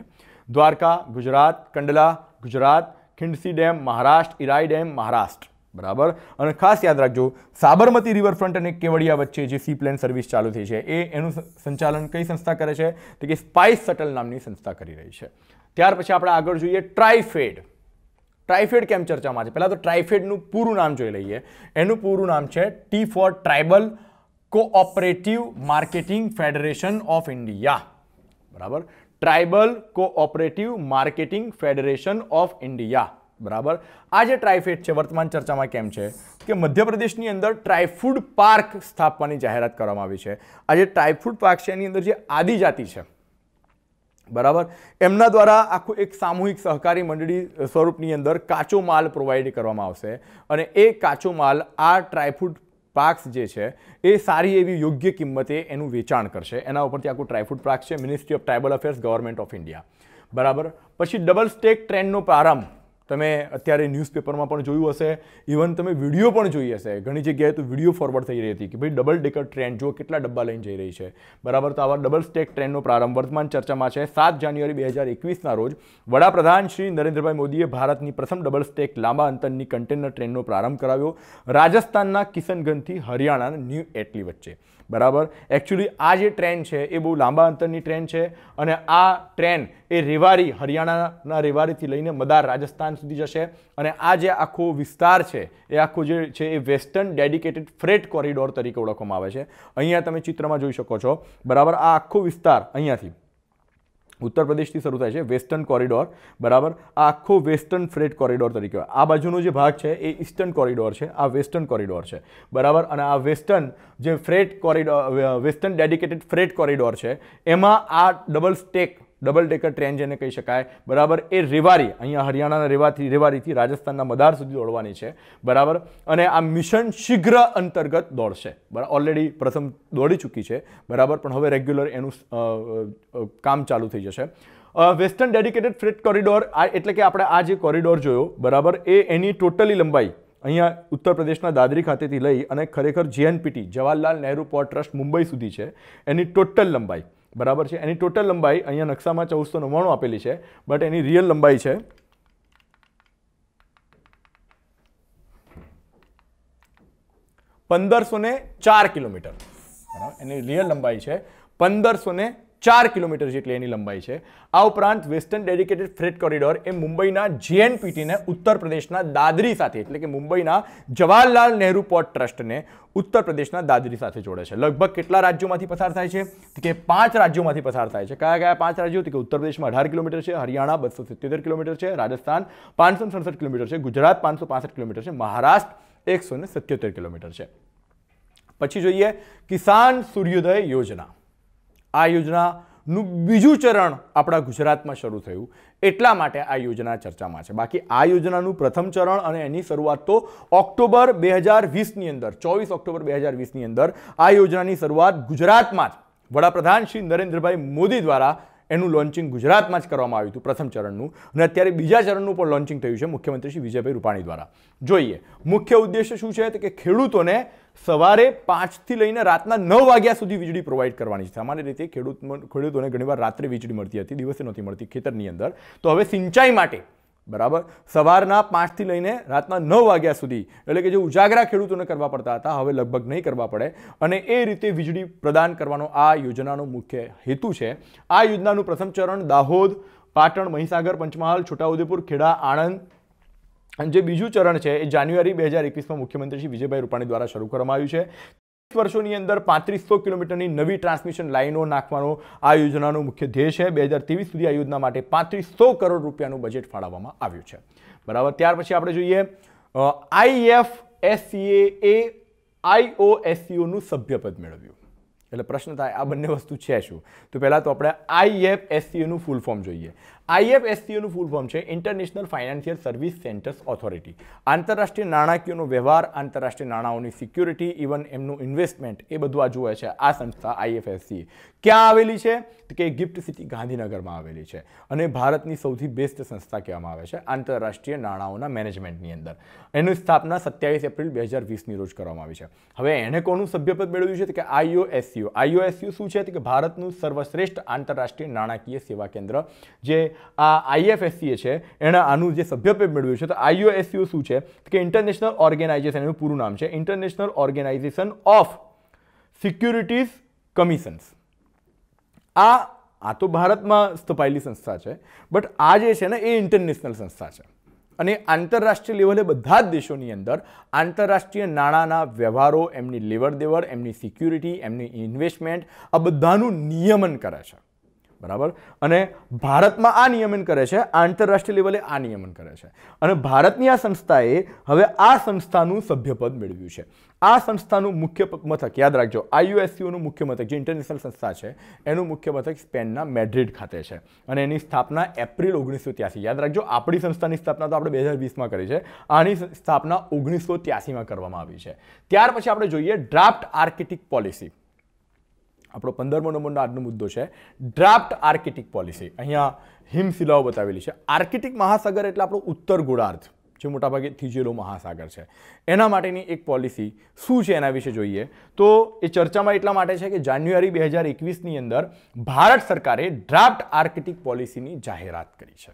[SPEAKER 1] દ્વારકા ગુજરાત કંડલા ગુજરાત ખિંડસી ડેમ મહારાષ્ટ્ર ઈરાઈ ડેમ મહારાષ્ટ્ર બરાબર અને ખાસ યાદ રાખજો સાબરમતી રિવરફ્રન્ટ અને કેવડિયા વચ્ચે જે સીપ્લેન સર્વિસ ચાલુ થઈ છે એ એનું સંચાલન કઈ સંસ્થા કરે છે તો કે સ્પાઇસ શટલ નામની સંસ્થા કરી રહી છે ત્યાર પછી આપણે આગળ જોઈએ ટ્રાઇફેડ ટ્રાઇફેડ કેમ ચર્ચામાં છે પહેલાં તો ટ્રાઇફેડનું પૂરું નામ જોઈ લઈએ એનું પૂરું નામ છે T for tribal cooperative marketing federation of India બરાબર tribal cooperative marketing federation of India બરાબર આ જે ટ્રાઇફેડ છે વર્તમાન ચર્ચામાં કેમ છે કે મધ્યપ્રદેશની અંદર ટ્રાયફૂડ પાર્ક સ્થાપવાની જાહેરાત કરવામાં આવી છે આ જે ટ્રાઇફૂડ પાર્ક છે એની અંદર જે આદિજાતિ છે બરાબર એમના દ્વારા આખું એક સામૂહિક સહકારી મંડળી સ્વરૂપની અંદર કાચો માલ પ્રોવાઈડ કરવામાં આવશે અને એ કાચો માલ આ ટ્રાયફ્રૂટ પાર્ક્સ જે છે એ સારી એવી યોગ્ય કિંમતે એનું વેચાણ કરશે એના ઉપરથી આખું ટ્રાયફૂડ પાર્ક છે ministry of tribal affairs government of India બરાબર પછી ડબલ સ્ટેક ટ્રેન્ડનો પ્રારંભ તમે અત્યારે ન્યૂઝપેપરમાં પણ જોયું હશે ઇવન તમે વિડીયો પણ જોઈ હશે ઘણી જગ્યાએ તો વિડીયો ફોરવર્ડ થઈ રહી હતી કે ભાઈ ડબલ ડેકર ટ્રેન જો કેટલા ડબ્બા લઈને જઈ રહી છે બરાબર તો આવા ડબલ સ્ટેક ટ્રેનનો પ્રારંભ વર્તમાન ચર્ચામાં છે સાત જાન્યુઆરી બે હજાર એકવીસના રોજ વડાપ્રધાન શ્રી નરેન્દ્રભાઈ મોદીએ ભારતની પ્રથમ ડબલ સ્ટેક લાંબા અંતરની કન્ટેનર ટ્રેનનો પ્રારંભ કરાવ્યો રાજસ્થાનના કિશનગંજથી હરિયાણાના ન્યૂ એટલી વચ્ચે બરાબર એકચ્યુઅલી આ જે ટ્રેન છે એ બહુ લાંબા અંતરની ટ્રેન છે અને આ ટ્રેન એ રેવારી હરિયાણાના રેવારીથી લઈને મદાર રાજસ્થાન સુધી જશે અને આ જે આખો વિસ્તાર છે એ આખો જે છે એ વેસ્ટર્ન ડેડિકેટેડ ફ્રેટ કોરિડોર તરીકે ઓળખવામાં આવે છે અહીંયા તમે ચિત્રમાં જોઈ શકો છો બરાબર આ આખો વિસ્તાર અહીંયાથી ઉત્તર પ્રદેશથી શરૂ થાય છે વેસ્ટર્ન કોરિડોર બરાબર આ આખો વેસ્ટર્ન ફ્રેટ કોરિડોર તરીકે આ બાજુનો જે ભાગ છે એ ઈસ્ટર્ન કોરિડોર છે આ વેસ્ટર્ન કોરિડોર છે બરાબર અને આ વેસ્ટર્ન જે freight corridor western dedicated freight corridor છે એમાં આ double stack double decker train જેને કહી શકાય બરાબર એ રેવારી અહીંયા હરિયાણાના રેવાથી રેવારીથી રાજસ્થાનના મદાર સુધી દોડવાની છે બરાબર અને આ મિશન શીઘ્ર અંતર્ગત દોડશે બરાબર ઓલરેડી પ્રથમ દોડી ચૂકી છે બરાબર પણ હવે રેગ્યુલર એનું કામ ચાલુ થઈ જશે વેસ્ટર્ન ડેડિકેટેડ ફ્રેટ કોરિડોર આ એટલે કે આપણે આ જે કોરિડોર જોયો બરાબર એ એની ટોટલી લંબાઈ અહીંયા ઉત્તર પ્રદેશના દાદરી ખાતેથી લઈ અને ખરેખર JNPT Jawaharlal Nehru port trust Mumbai સુધી છે એની ટોટલ લંબાઈ બરાબર છે એની ટોટલ લંબાઈ અહીંયા નકશામાં ચૌદસો નવ્વાણું આપેલી છે બટ એની રિયલ લંબાઈ છે પંદરસો ચાર કિલોમીટર બરાબર એની રિયલ લંબાઈ છે પંદરસો ચાર કિલોમીટર જેટલી એની લંબાઈ છે આ ઉપરાંત વેસ્ટર્ન ડેડિકેટેડ ફ્રેટ કોરિડોર એ મુંબઈના જીએનપીટીને ઉત્તર પ્રદેશના દાદરી સાથે એટલે કે મુંબઈના જવાહરલાલ નહેરુ પોર્ટ ટ્રસ્ટને ઉત્તર પ્રદેશના દાદરી સાથે જોડે છે લગભગ કેટલા રાજ્યોમાંથી પસાર થાય છે કે પાંચ રાજ્યોમાંથી પસાર થાય છે કયા કયા પાંચ રાજ્યો કે ઉત્તર પ્રદેશમાં અઢાર કિલોમીટર છે હરિયાણા બસો સિત્તેર કિલોમીટર છે રાજસ્થાન પાંચસો સડસઠ કિલોમીટર છે ગુજરાત પાંચસો પાસઠ કિલોમીટર છે મહારાષ્ટ્ર એકસો ને કિલોમીટર છે પછી જોઈએ કિસાન સૂર્યોદય યોજના આ યોજનાનું બીજું ચરણ આપણા ગુજરાતમાં શરૂ થયું એટલા માટે આ યોજના ચર્ચામાં છે બાકી આ યોજનાનું પ્રથમ ચરણ અને એની શરૂઆત તો ઓક્ટોબર બે હજાર વીસની અંદર ચોવીસ ઓક્ટોબર બે હજાર વીસની અંદર આ યોજનાની શરૂઆત ગુજરાતમાં જ વડાપ્રધાન શ્રી નરેન્દ્રભાઈ મોદી દ્વારા એનું લોન્ચિંગ ગુજરાતમાં જ કરવામાં આવ્યું હતું પ્રથમ ચરણનું અને અત્યારે બીજા ચરણનું પણ લોન્ચિંગ થયું છે મુખ્યમંત્રી શ્રી વિજયભાઈ રૂપાણી દ્વારા જોઈએ મુખ્ય ઉદ્દેશ્ય શું છે તો કે ખેડૂતોને સવારે પાંચથી લઈને રાતના નવ વાગ્યા સુધી વીજળી પ્રોવાઈડ કરવાની છે સામાન્ય રીતે ખેડૂત ખેડૂતોને ઘણીવાર રાત્રે વીજળી મળતી હતી દિવસે નથી મળતી ખેતરની અંદર તો હવે સિંચાઈ માટે બરાબર સવારના પાંચથી લઈને રાતના નવ વાગ્યા સુધી એટલે કે જે ઉજાગરા ખેડૂતોને કરવા પડતા હતા હવે લગભગ નહીં કરવા પડે અને એ રીતે વીજળી પ્રદાન કરવાનો આ યોજનાનો મુખ્ય હેતુ છે આ યોજનાનું પ્રથમ ચરણ દાહોદ પાટણ મહીસાગર પંચમહાલ છોટાઉદેપુર ખેડા આણંદ અને જે બીજું ચરણ છે એ જાન્યુઆરી બે હજાર એકવીસમાં મુખ્યમંત્રી શ્રી વિજયભાઈ રૂપાણી દ્વારા શરૂ કરવામાં આવ્યું છે વર્ષોની અંદર પાંત્રીસો કિલોમીટરની નવી ટ્રાન્સમિશન લાઇનો નાખવાનો આ યોજનાનો મુખ્ય ધ્યેય છે બે હજાર ત્રેવીસ સુધી આ યોજના માટે પાંત્રીસો કરોડ રૂપિયાનું બજેટ ફાળવવામાં આવ્યું છે બરાબર ત્યાર પછી આપણે જોઈએ આઈએફ એસસીએ એ આઈઓએસસીઓનું સભ્યપદ મેળવ્યું એટલે પ્રશ્ન થાય આ બંને વસ્તુ છે શું તો પહેલાં તો આપણે આઈએફ એસસીઓનું ફૂલ ફોર્મ જોઈએ આઈએફએસસીઓનું ફૂલ ફોર્મ છે international financial service centres authority આંતરરાષ્ટ્રીય નાણાકીયનો વ્યવહાર આંતરરાષ્ટ્રીય નાણાંઓની સિક્યુરિટી ઇવન એમનું ઇન્વેસ્ટમેન્ટ એ બધું આ જુએ છે આ સંસ્થા આઈએફએસસી ક્યાં આવેલી છે તો કે ગિફ્ટ સિટી ગાંધીનગરમાં આવેલી છે અને ભારતની સૌથી બેસ્ટ સંસ્થા કહેવામાં આવે છે આંતરરાષ્ટ્રીય નાણાંઓના મેનેજમેન્ટની અંદર એની સ્થાપના સત્યાવીસ એપ્રિલ બે હજાર વીસની રોજ કરવામાં આવી છે હવે એણે કોનું સભ્યપદ મેળવ્યું છે કે આઈઓએસસીઓ આઈઓએસસીઓ શું છે કે ભારતનું સર્વશ્રેષ્ઠ આંતરરાષ્ટ્રીય નાણાકીય સેવા કેન્દ્ર જે આ આઈએફએસસીએ છે એણે આનું જે સભ્યપદ મેળવ્યું છે તો આઈઓએસસીઓ શું છે કે ઇન્ટરનેશનલ ઓર્ગેનાઇઝેશન એનું પૂરું નામ છે international organisation of securities commissions આ આ તો ભારતમાં સ્થપાયેલી સંસ્થા છે બટ આ જે છે ને એ ઇન્ટરનેશનલ સંસ્થા છે અને આંતરરાષ્ટ્રીય લેવલે બધા જ દેશોની અંદર આંતરરાષ્ટ્રીય નાણાંના વ્યવહારો એમની લેવડ દેવડ એમની સિક્યુરિટી એમની ઇન્વેસ્ટમેન્ટ આ બધાનું નિયમન કરે છે બરાબર અને ભારતમાં આ નિયમન કરે છે આંતરરાષ્ટ્રીય લેવલે આ નિયમન કરે છે અને ભારતની આ સંસ્થાએ હવે આ સંસ્થાનું સભ્યપદ મેળવ્યું છે આ સંસ્થાનું મુખ્ય મથક યાદ રાખજો આઈયુએસસીઓનું મુખ્ય મથક જે ઇન્ટરનેશનલ સંસ્થા છે એનું મુખ્ય મથક સ્પેનના મેડ્રિડ ખાતે છે અને એની સ્થાપના એપ્રિલ ઓગણીસો ત્યાસી યાદ રાખજો આપણી સંસ્થાની સ્થાપના તો આપણે બે હજાર વીસમાં કરી છે આની સ્થાપના ઓગણીસો ત્યાસીમાં કરવામાં આવી છે ત્યાર પછી આપણે જોઈએ ડ્રાફ્ટ આર્કિટિક પોલિસી આપણો પંદરમો નંબરનો આજનો મુદ્દો છે ડ્રાફ્ટ આર્કિટિક પોલિસી અહીંયા હિમશિલાઓ બતાવેલી છે આર્કિટિક મહાસાગર એટલે આપણો ઉત્તર ગોળાર્ધ જે મોટાભાગે થીજેલો મહાસાગર છે એના માટેની એક પોલિસી શું છે એના વિશે જોઈએ તો એ ચર્ચામાં એટલા માટે છે કે જાન્યુઆરી બે હજાર એકવીસની અંદર ભારત સરકારે ડ્રાફ્ટ આર્કિટિક પોલિસીની જાહેરાત કરી છે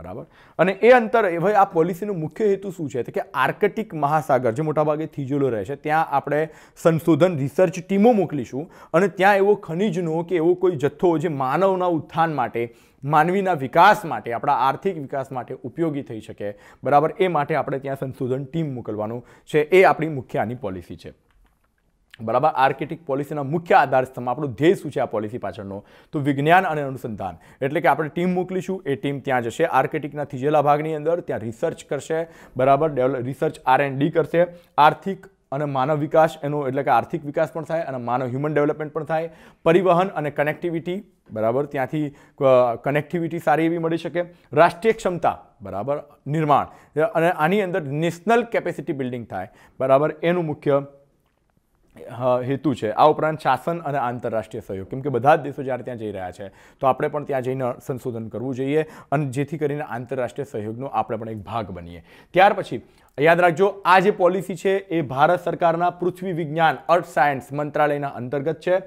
[SPEAKER 1] બરાબર અને એ અંતર ભાઈ આ પોલિસીનો મુખ્ય હેતુ શું છે કે આર્કટિક મહાસાગર જે મોટાભાગે થીજોલો રહે છે ત્યાં આપણે સંશોધન રિસર્ચ ટીમો મોકલીશું અને ત્યાં એવો ખનિજનો કે એવો કોઈ જથ્થો જે માનવના ઉત્થાન માટે માનવીના વિકાસ માટે આપણા આર્થિક વિકાસ માટે ઉપયોગી થઈ શકે બરાબર એ માટે આપણે ત્યાં સંશોધન ટીમ મોકલવાનું છે એ આપણી મુખ્ય આની પોલિસી છે બરાબર આર્કિટિક પોલિસીના મુખ્ય આધારસ્તંભ આપણો ધ્યેય શું છે આ પોલિસી પાછળનો તો વિજ્ઞાન અને અનુસંધાન એટલે કે આપણે ટીમ મોકલીશું એ ટીમ ત્યાં જશે આર્કેટિકના થીજેલા ભાગની અંદર ત્યાં રિસર્ચ કરશે બરાબર develop research R and D કરશે આર્થિક અને માનવ વિકાસ એનો એટલે કે આર્થિક વિકાસ પણ થાય અને માનવ હ્યુમન ડેવલપમેન્ટ પણ થાય પરિવહન અને કનેક્ટિવિટી બરાબર ત્યાંથી કનેક્ટિવિટી સારી એવી મળી શકે રાષ્ટ્રીય ક્ષમતા બરાબર નિર્માણ અને આની અંદર નેશનલ કેપેસિટી બિલ્ડિંગ થાય બરાબર એનું મુખ્ય હેતુ છે આ ઉપરાંત શાસન અને આંતરરાષ્ટ્રીય સહયોગ કેમ કે બધા જ દેશો જ્યારે ત્યાં જઈ રહ્યા છે તો આપણે પણ ત્યાં જઈને સંશોધન કરવું જોઈએ અને જેથી કરીને આંતરરાષ્ટ્રીય સહયોગનો આપણે પણ એક ભાગ બનીએ ત્યાર પછી યાદ રાખજો આ જે પોલિસી છે એ ભારત સરકારના પૃથ્વી વિજ્ઞાન અર્થ સાયન્સ મંત્રાલયના અંતર્ગત છે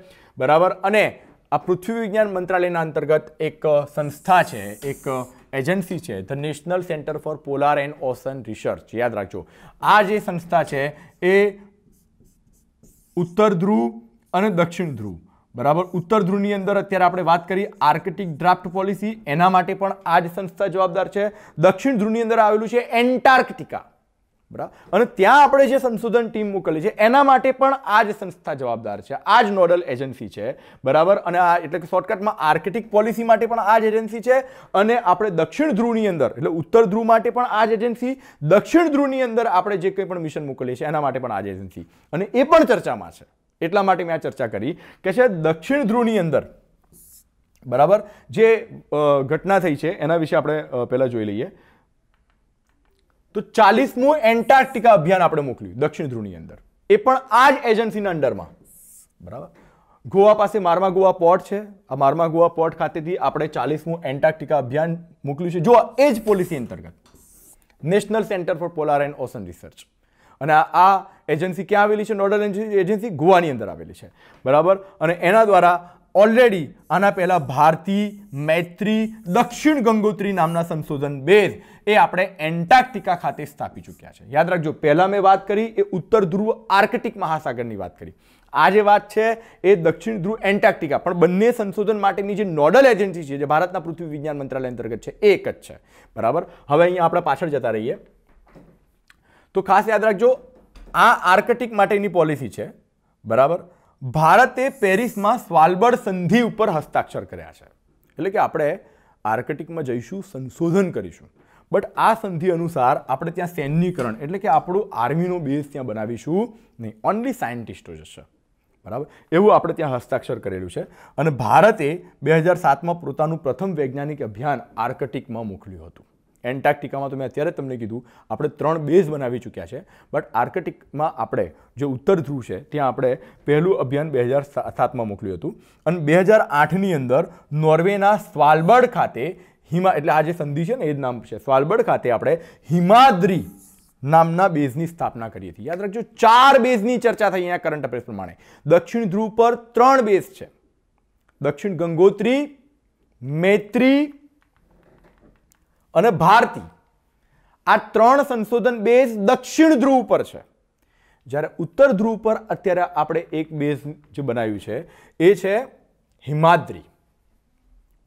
[SPEAKER 1] બરાબર અને આ પૃથ્વી વિજ્ઞાન મંત્રાલયના અંતર્ગત એક સંસ્થા છે એક એજન્સી છે the national centre for polar and ocean research યાદ રાખજો આ જે સંસ્થા છે એ ઉત્તર ધ્રુવ અને દક્ષિણ ધ્રુવ બરાબર ઉત્તર ધ્રુવની અંદર અત્યારે આપણે વાત કરી આર્કટિક ડ્રાફ્ટ પોલિસી એના માટે પણ આ જ સંસ્થા જવાબદાર છે દક્ષિણ ધ્રુવની અંદર આવેલું છે એન્ટાર્કટિકા બરાબર અને ત્યાં આપણે જે સંશોધન ટીમ મોકલી છે એના માટે પણ આ જ સંસ્થા જવાબદાર છે આ જ નોડલ એજન્સી છે બરાબર અને આ એટલે કે શોર્ટકટમાં આર્કેટિક પોલિસી માટે પણ આ જ એજન્સી છે અને આપણે દક્ષિણ ધ્રુવની અંદર એટલે ઉત્તર ધ્રુવ માટે પણ આ જ એજન્સી દક્ષિણ ધ્રુવની અંદર આપણે જે કંઈ પણ મિશન મોકલીએ છીએ એના માટે પણ આ જ એજન્સી અને એ પણ ચર્ચામાં છે એટલા માટે મેં આ ચર્ચા કરી કે છે દક્ષિણ ધ્રુવની અંદર બરાબર જે ઘટના થઈ છે એના વિશે આપણે પહેલાં જોઈ લઈએ તો ચાલીસમું એન્ટાર્કટિકા અભિયાન આપણે મોકલ્યું દક્ષિણ ધ્રુવની અંદર એ પણ આ જ એજન્સીના અંડરમાં બરાબર ગોવા પાસે મારમા ગોવા પોર્ટ છે આ મારમા ગોવા પોર્ટ ખાતેથી આપણે ચાલીસમું એન્ટાર્કટિકા અભિયાન મોકલ્યું છે જો એ જ પોલિસી અંતર્ગત national centre for polar and ocean research અને આ એજન્સી ક્યાં આવેલી છે નોડલ એજન્સી ગોવાની અંદર આવેલી છે બરાબર અને એના દ્વારા ઓલરેડી આના પહેલાં ભારતી મૈત્રી દક્ષિણ ગંગોત્રી નામના સંશોધન બેઝ એ આપણે એન્ટાર્કટિકા ખાતે સ્થાપી ચૂક્યા છે યાદ રાખજો પહેલાં મેં વાત કરી એ ઉત્તર ધ્રુવ આર્કટિક મહાસાગરની વાત કરી આ જે વાત છે એ દક્ષિણ ધ્રુવ એન્ટાર્કટિકા પણ બંને સંશોધન માટેની જે નોડલ એજન્સી છે જે ભારતના પૃથ્વી વિજ્ઞાન મંત્રાલય અંતર્ગત છે એક જ છે બરાબર હવે અહીંયા આપણે પાછળ જતા રહીએ તો ખાસ યાદ રાખજો આ આર્કટિક માટેની પોલિસી છે બરાબર ભારતે પેરિસમાં સ્વાલબર્ડ સંધિ ઉપર હસ્તાક્ષર કર્યા છે એટલે કે આપણે આર્કટિકમાં જઈશું સંશોધન કરીશું બટ આ સંધિ અનુસાર આપણે ત્યાં સૈન્યકરણ એટલે કે આપણું આર્મીનો બેઝ ત્યાં બનાવીશું નહીં ઓનલી સાયન્ટિસ્ટો જશે બરાબર એવું આપણે ત્યાં હસ્તાક્ષર કરેલું છે અને ભારતે બે હજાર સાતમાં પોતાનું પ્રથમ વૈજ્ઞાનિક અભિયાન આર્કટિકમાં મોકલ્યું હતું એન્ટાર્કટિકામાં તો મેં અત્યારે તમને કીધું આપણે ત્રણ બેઝ બનાવી ચૂક્યા છે બટ આર્કટિકમાં આપણે જે ઉત્તર ધ્રુવ છે ત્યાં આપણે પહેલું અભિયાન બે હજાર સાતમાં મોકલ્યું હતું અને બે હજાર આઠની અંદર નોર્વેના સ્વાલબર્ડ ખાતે હિમા એટલે આ જે સંધિ છે ને એ જ નામ છે સ્વાલબર્ડ ખાતે આપણે હિમાદ્રી નામના બેઝની સ્થાપના કરી હતી યાદ રાખજો ચાર બેઝની ચર્ચા થઈ અહીંયા કરંટ અફેર્સ પ્રમાણે દક્ષિણ ધ્રુવ પર ત્રણ બેઝ છે દક્ષિણ ગંગોત્રી મૈત્રી અને ભારતી આ ત્રણ સંશોધન બેઝ દક્ષિણ ધ્રુવ પર છે જ્યારે ઉત્તર ધ્રુવ પર અત્યારે આપણે એક બેઝ જે બનાવ્યું છે એ છે હિમાદ્રી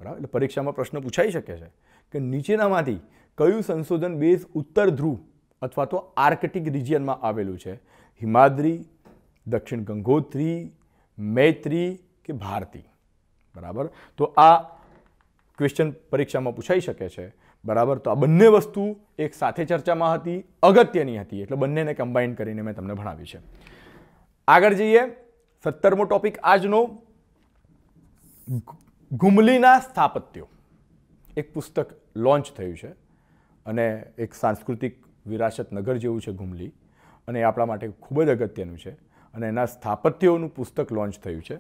[SPEAKER 1] બરાબર એટલે પરીક્ષામાં પ્રશ્ન પૂછાઈ શકે છે કે નીચેનામાંથી કયું સંશોધન બેઝ ઉત્તર ધ્રુવ અથવા તો આર્કટિક રિજિયનમાં આવેલું છે હિમાદ્રી દક્ષિણ ગંગોત્રી મૈત્રી કે ભારતી બરાબર તો આ ક્વેશ્ચન પરીક્ષામાં પૂછાઈ શકે છે બરાબર તો આ બંને વસ્તુ એક સાથે ચર્ચામાં હતી અગત્યની હતી એટલે બંનેને કમ્બાઈન કરીને મેં તમને ભણાવી છે આગળ જઈએ સત્તરમો ટોપિક આજનો ગુમલીના સ્થાપત્યો એક પુસ્તક લોન્ચ થયું છે અને એક સાંસ્કૃતિક વિરાસત નગર જેવું છે ગુમલી અને એ આપણા માટે ખૂબ જ અગત્યનું છે અને એના સ્થાપત્યોનું પુસ્તક લોન્ચ થયું છે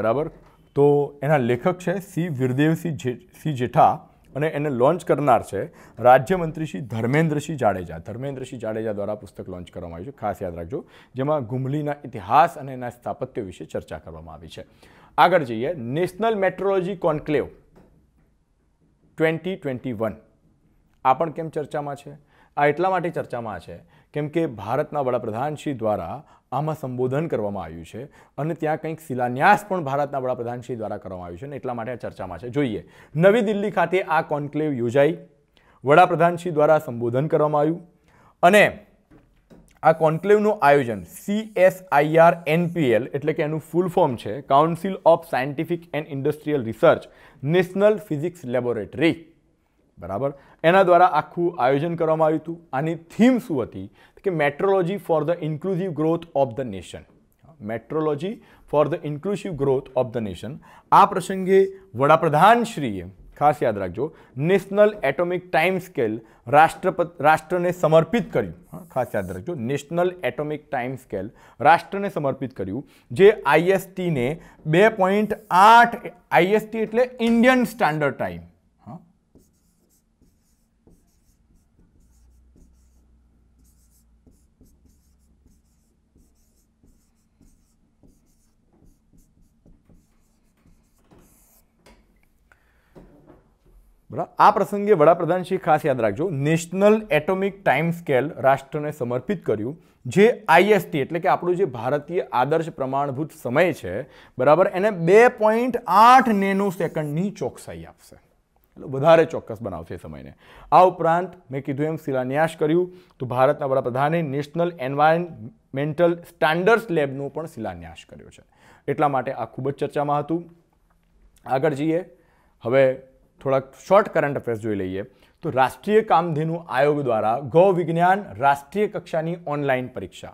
[SPEAKER 1] બરાબર તો એના લેખક છે સી વિરદેવસિંહ જે સી જેઠા અને એને લોન્ચ કરનાર છે રાજ્યમંત્રી શ્રી ધર્મેન્દ્રસિંહ જાડેજા ધર્મેન્દ્રસિંહ જાડેજા દ્વારા પુસ્તક લોન્ચ કરવામાં આવ્યું છે ખાસ યાદ રાખજો જેમાં ગુમલીના ઇતિહાસ અને એના સ્થાપત્ય વિશે ચર્ચા કરવામાં આવી છે આગળ જઈએ national metrology conclave twenty twenty one આ પણ કેમ ચર્ચામાં છે આ એટલા માટે ચર્ચામાં છે કેમ કે ભારતના વડાપ્રધાનશ્રી દ્વારા આમાં સંબોધન કરવામાં આવ્યું છે અને ત્યાં કંઈક શિલાન્યાસ પણ ભારતના વડાપ્રધાનશ્રી દ્વારા કરવામાં આવ્યું છે અને એટલા માટે આ ચર્ચામાં છે જોઈએ નવી દિલ્હી ખાતે આ કોન્ક્લેવ યોજાઈ વડાપ્રધાનશ્રી દ્વારા સંબોધન કરવામાં આવ્યું અને આ કોન્ક્લેવનું આયોજન સીએસઆઈઆર એનપીએલ એટલે કે એનું ફૂલ ફોર્મ છે council of scientific and industrial research national physics laboratory બરાબર એના દ્વારા આખું આયોજન કરવામાં આવ્યું હતું આની થીમ શું હતી કે metrology for the inclusive growth of the nation metrology for the inclusive growth of the nation આ પ્રસંગે વડાપ્રધાન શ્રીએ ખાસ યાદ રાખજો નેશનલ એટોમિક ટાઈમ સ્કેલ રાષ્ટ્રપત રાષ્ટ્રને સમર્પિત કર્યું ખાસ યાદ રાખજો નેશનલ એટોમિક ટાઈમ સ્કેલ રાષ્ટ્રને સમર્પિત કર્યું જે આઈએસટીને બે પોઈન્ટ આઠ આઈએસટી એટલે ઇન્ડિયન સ્ટાન્ડર્ડ ટાઈમ બરાબર આ પ્રસંગે વડાપ્રધાન શ્રી ખાસ યાદ રાખજો નેશનલ એટોમિક ટાઈમ સ્કેલ રાષ્ટ્રને સમર્પિત કર્યું જે આઈએસટી એટલે કે આપણું જે ભારતીય આદર્શ પ્રમાણભૂત સમય છે બરાબર એને બે પોઈન્ટ આઠ નેનો સેકન્ડની ચોકસાઈ આપશે એટલે વધારે ચોક્કસ બનાવશે સમયને આ ઉપરાંત મેં કીધું એમ શિલાન્યાસ કર્યું તો ભારતના વડાપ્રધાને નેશનલ એન્વાયરમેન્ટલ સ્ટાન્ડર્ડ્સ લેબનો પણ શિલાન્યાસ કર્યો છે એટલા માટે આ ખૂબ જ ચર્ચામાં હતું આગળ જઈએ હવે થોડાક શોર્ટ કરંટ અફેર્સ જોઈ લઈએ તો રાષ્ટ્રીય કામધેનુ આયોગ દ્વારા ગૌ વિજ્ઞાન રાષ્ટ્રીય કક્ષાની ઓનલાઈન પરીક્ષા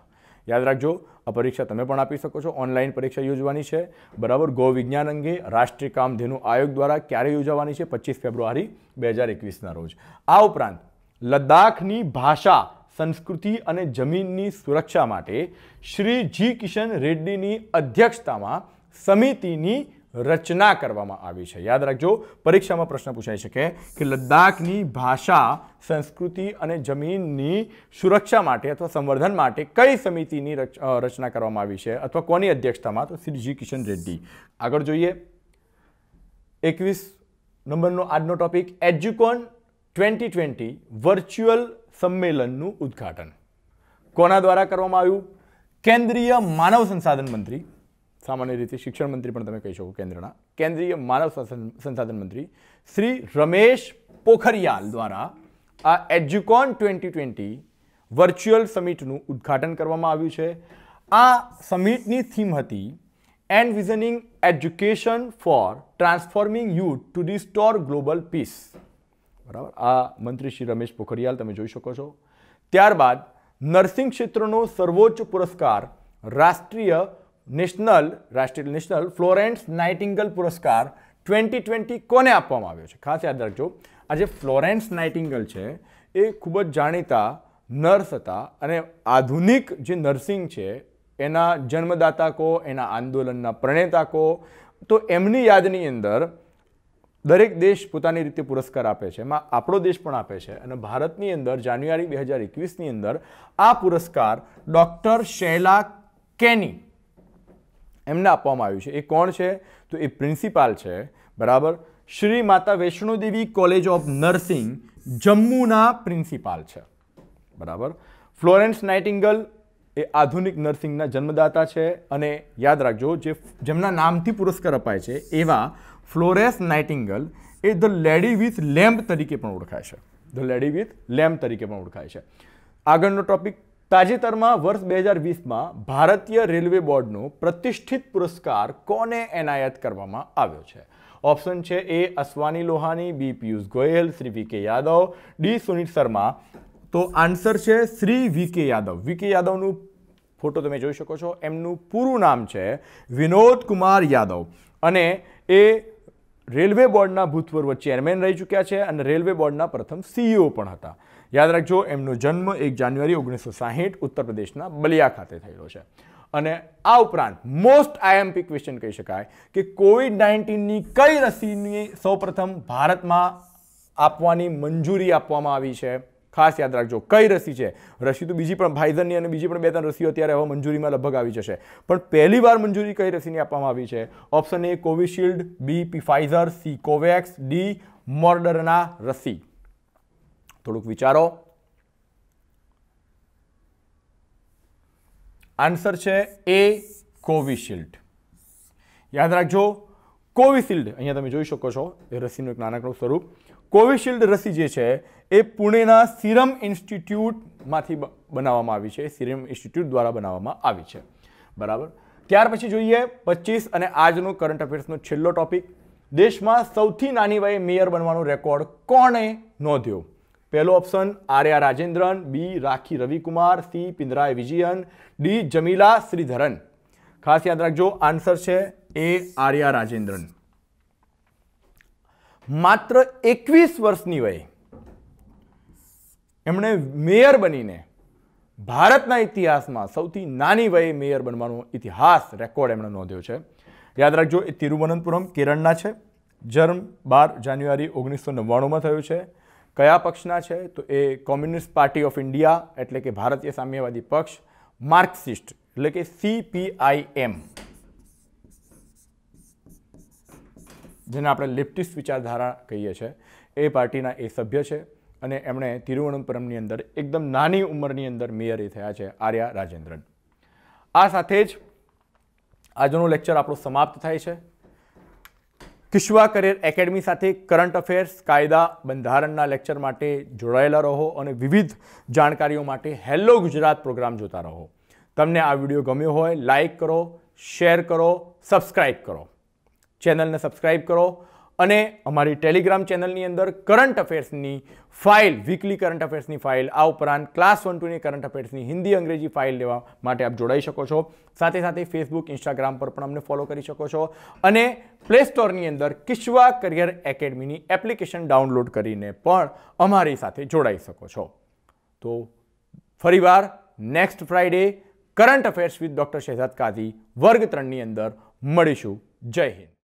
[SPEAKER 1] યાદ રાખજો આ પરીક્ષા તમે પણ આપી શકો છો ઓનલાઈન પરીક્ષા યોજવાની છે બરાબર ગૌ વિજ્ઞાન અંગે રાષ્ટ્રીય કામધેનુ આયોગ દ્વારા ક્યારે યોજાવાની છે પચીસ ફેબ્રુઆરી બે હજાર એકવીસના રોજ આ ઉપરાંત લદ્દાખની ભાષા સંસ્કૃતિ અને જમીનની સુરક્ષા માટે શ્રી જી કિશન રેડ્ડીની અધ્યક્ષતામાં સમિતિની રચના કરવામાં આવી છે યાદ રાખજો પરીક્ષામાં પ્રશ્ન પૂછાઈ શકે કે લદ્દાખની ભાષા સંસ્કૃતિ અને જમીનની સુરક્ષા માટે અથવા સંવર્ધન માટે કઈ સમિતિની રચના કરવામાં આવી છે અથવા કોની અધ્યક્ષતામાં તો શ્રી જી કિશન રેડ્ડી આગળ જોઈએ એકવીસ નંબરનો આજનો topic Educon twenty twenty virtual સંમેલનનું ઉદ્ઘાટન કોના દ્વારા કરવામાં આવ્યું કેન્દ્રીય માનવ સંસાધન મંત્રી સામાન્ય રીતે શિક્ષણ મંત્રી પણ તમે કહી શકો કેન્દ્રના કેન્દ્રીય માનવ સંસાધન મંત્રી શ્રી રમેશ પોખરિયાલ દ્વારા આ એજ્યુકોન ટ્વેન્ટી ટ્વેન્ટી વર્ચ્યુઅલ સમિટનું ઉદ્ઘાટન કરવામાં આવ્યું છે આ સમિટની થીમ હતી envisioning education for transforming youth to restore global peace બરાબર આ મંત્રી શ્રી રમેશ પોખરિયાલ તમે જોઈ શકો છો ત્યારબાદ નર્સિંગ ક્ષેત્રનો સર્વોચ્ચ પુરસ્કાર રાષ્ટ્રીય નેશનલ રાષ્ટ્રીય નેશનલ ફ્લોરેન્સ નાઇટિંગલ પુરસ્કાર ટ્વેન્ટી ટ્વેન્ટી કોને આપવામાં આવ્યો છે ખાસ યાદ રાખજો આ જે ફ્લોરેન્સ નાઇટિંગલ છે એ ખૂબ જ જાણીતા નર્સ હતા અને આધુનિક જે નર્સિંગ છે એના જન્મદાતા કો એના આંદોલનના પ્રણેતા કો તો એમની યાદની અંદર દરેક દેશ પોતાની રીતે પુરસ્કાર આપે છે એમાં આપણો દેશ પણ આપે છે અને ભારતની અંદર જાન્યુઆરી બે હજાર એકવીસની અંદર આ પુરસ્કાર ડૉક્ટર શૈલા કેની એમને આપવામાં આવ્યું છે એ કોણ છે તો એ પ્રિન્સિપાલ છે બરાબર Shri Mata Vaishnodevi college of nursing જમ્મુના પ્રિન્સિપાલ છે બરાબર ફ્લોરેન્સ નાઇટિંગલ એ આધુનિક નર્સિંગના જન્મદાતા છે અને યાદ રાખજો જે જેમના નામથી પુરસ્કાર અપાય છે એવા ફ્લોરેન્સ નાઇટિંગલ એ ધ લેડી વિથ લેમ્પ તરીકે પણ ઓળખાય છે ધ લેડી વિથ લેમ્પ તરીકે પણ ઓળખાય છે આગળનો ટોપિક તાજેતરમાં વર્ષ બે હજાર વીસમાં ભારતીય રેલવે બોર્ડનો પ્રતિષ્ઠિત પુરસ્કાર કોને એનાયત કરવામાં આવ્યો છે ઓપ્શન છે એ અસ્વાની લોહાની બી પિયુષ ગોયલ શ્રી વી કે યાદવ ડી સુનિલ શર્મા તો આન્સર છે શ્રી વી કે યાદવ વી કે યાદવનું ફોટો તમે જોઈ શકો છો એમનું પૂરું નામ છે વિનોદ કુમાર યાદવ અને એ રેલવે બોર્ડના ભૂતપૂર્વ ચેરમેન રહી ચૂક્યા છે અને રેલવે બોર્ડના પ્રથમ સીઈઓ પણ હતા યાદ રાખજો એમનો જન્મ એક જાન્યુઆરી ઓગણીસો સાહીઠ ઉત્તર પ્રદેશના બલિયા ખાતે થયેલો છે અને આ ઉપરાંત મોસ્ટ આઈએમપી ક્વેશ્ચન કહી શકાય કે કોવિડ નાઇન્ટીનની કઈ રસીની સૌપ્રથમ ભારતમાં આપવાની મંજૂરી આપવામાં આવી છે ખાસ યાદ રાખજો કઈ રસી છે રસી તો બીજી પણ ફાઇઝરની અને બીજી પણ બે ત્રણ રસીઓ અત્યારે હવે મંજૂરીમાં લગભગ આવી જશે પણ પહેલી વાર મંજૂરી કઈ રસીની આપવામાં આવી છે option A Covishield B P Pfizer C Covax D Moderna રસી થોડુંક વિચારો આન્સર છે એ કોવિશિલ્ડ યાદ રાખજો કોવિશિલ્ડ અહીંયા તમે જોઈ શકો છો એ રસીનું એક નાનકડું સ્વરૂપ કોવિશિલ્ડ રસી જે છે એ પુણેના સિરમ ઇન્સ્ટિટ્યૂટમાંથી બનાવવામાં આવી છે સિરમ ઇન્સ્ટિટ્યૂટ દ્વારા બનાવવામાં આવી છે બરાબર ત્યાર પછી જોઈએ પચીસ અને આજનો કરંટ અફેર્સનો છેલ્લો ટોપિક દેશમાં સૌથી નાની વયે મેયર બનવાનો રેકોર્ડ કોણે નોંધ્યો પહેલો option Arya Rajendran B Rakhi Ravikumar C Pinarayi Vijayan D Jameela Sreedharan ખાસ યાદ રાખજો આન્સર છે એ આર્યા રાજેન્દ્રન માત્ર એકવીસ વર્ષની વયે એમણે મેયર બનીને ભારતના ઇતિહાસમાં સૌથી નાની વયે મેયર બનવાનો ઇતિહાસ રેકોર્ડ એમણે નોંધ્યો છે યાદ રાખજો એ તિરુવનંતપુરમ કેરળના છે જન્મ બાર જાન્યુઆરી ઓગણીસો નવ્વાણુંમાં થયો છે કયા પક્ષના છે તો એ કોમ્યુનિસ્ટ પાર્ટી ઓફ ઇન્ડિયા એટલે કે ભારતીય સામ્યવાદી પક્ષ માર્ક્સિસ્ટ એટલે કે સીપીઆઈએમ જેને આપણે લિપ્ટિસ્ટ વિચારધારા કહીએ છીએ એ પાર્ટીના એ સભ્ય છે અને એમણે તિરુવનંતપુરમની અંદર એકદમ નાની ઉંમરની અંદર મેયર થયા છે આર્યા રાજેન્દ્રન આ સાથે જ આજનો લેક્ચર આપણો સમાપ્ત થાય છે કિશ્વા કરિયર એકેડમી સાથે કરંટ અફેર્સ કાયદા બંધારણના લેક્ચર માટે જોડાયેલા રહો અને વિવિધ જાણકારીઓ માટે હેલો ગુજરાત પ્રોગ્રામ જોતા રહો તમને આ વિડીયો ગમ્યો હોય લાઇક કરો શેર કરો સબસ્ક્રાઈબ કરો ચેનલને સબસ્ક્રાઈબ કરો અને અમારી ટેલિગ્રામ ચેનલની અંદર કરંટ અફેર્સની ફાઇલ વીકલી કરંટ અફેર્સની ફાઇલ આ ઉપરાંત ક્લાસ વન ટુની કરંટ અફેર્સની હિન્દી અંગ્રેજી ફાઇલ લેવા માટે આપ જોડાઈ શકો છો સાથે સાથે ફેસબુક ઇન્સ્ટાગ્રામ પર પણ અમને ફોલો કરી શકો છો અને પ્લે સ્ટોરની અંદર કિશ્વા કરિયર એકેડમીની એપ્લિકેશન ડાઉનલોડ કરીને પણ અમારી સાથે જોડાઈ શકો છો તો ફરીવાર next Friday current affairs with doctor Shahzad Kazi વર્ગ ત્રણની અંદર મળીશું જય હિન્દ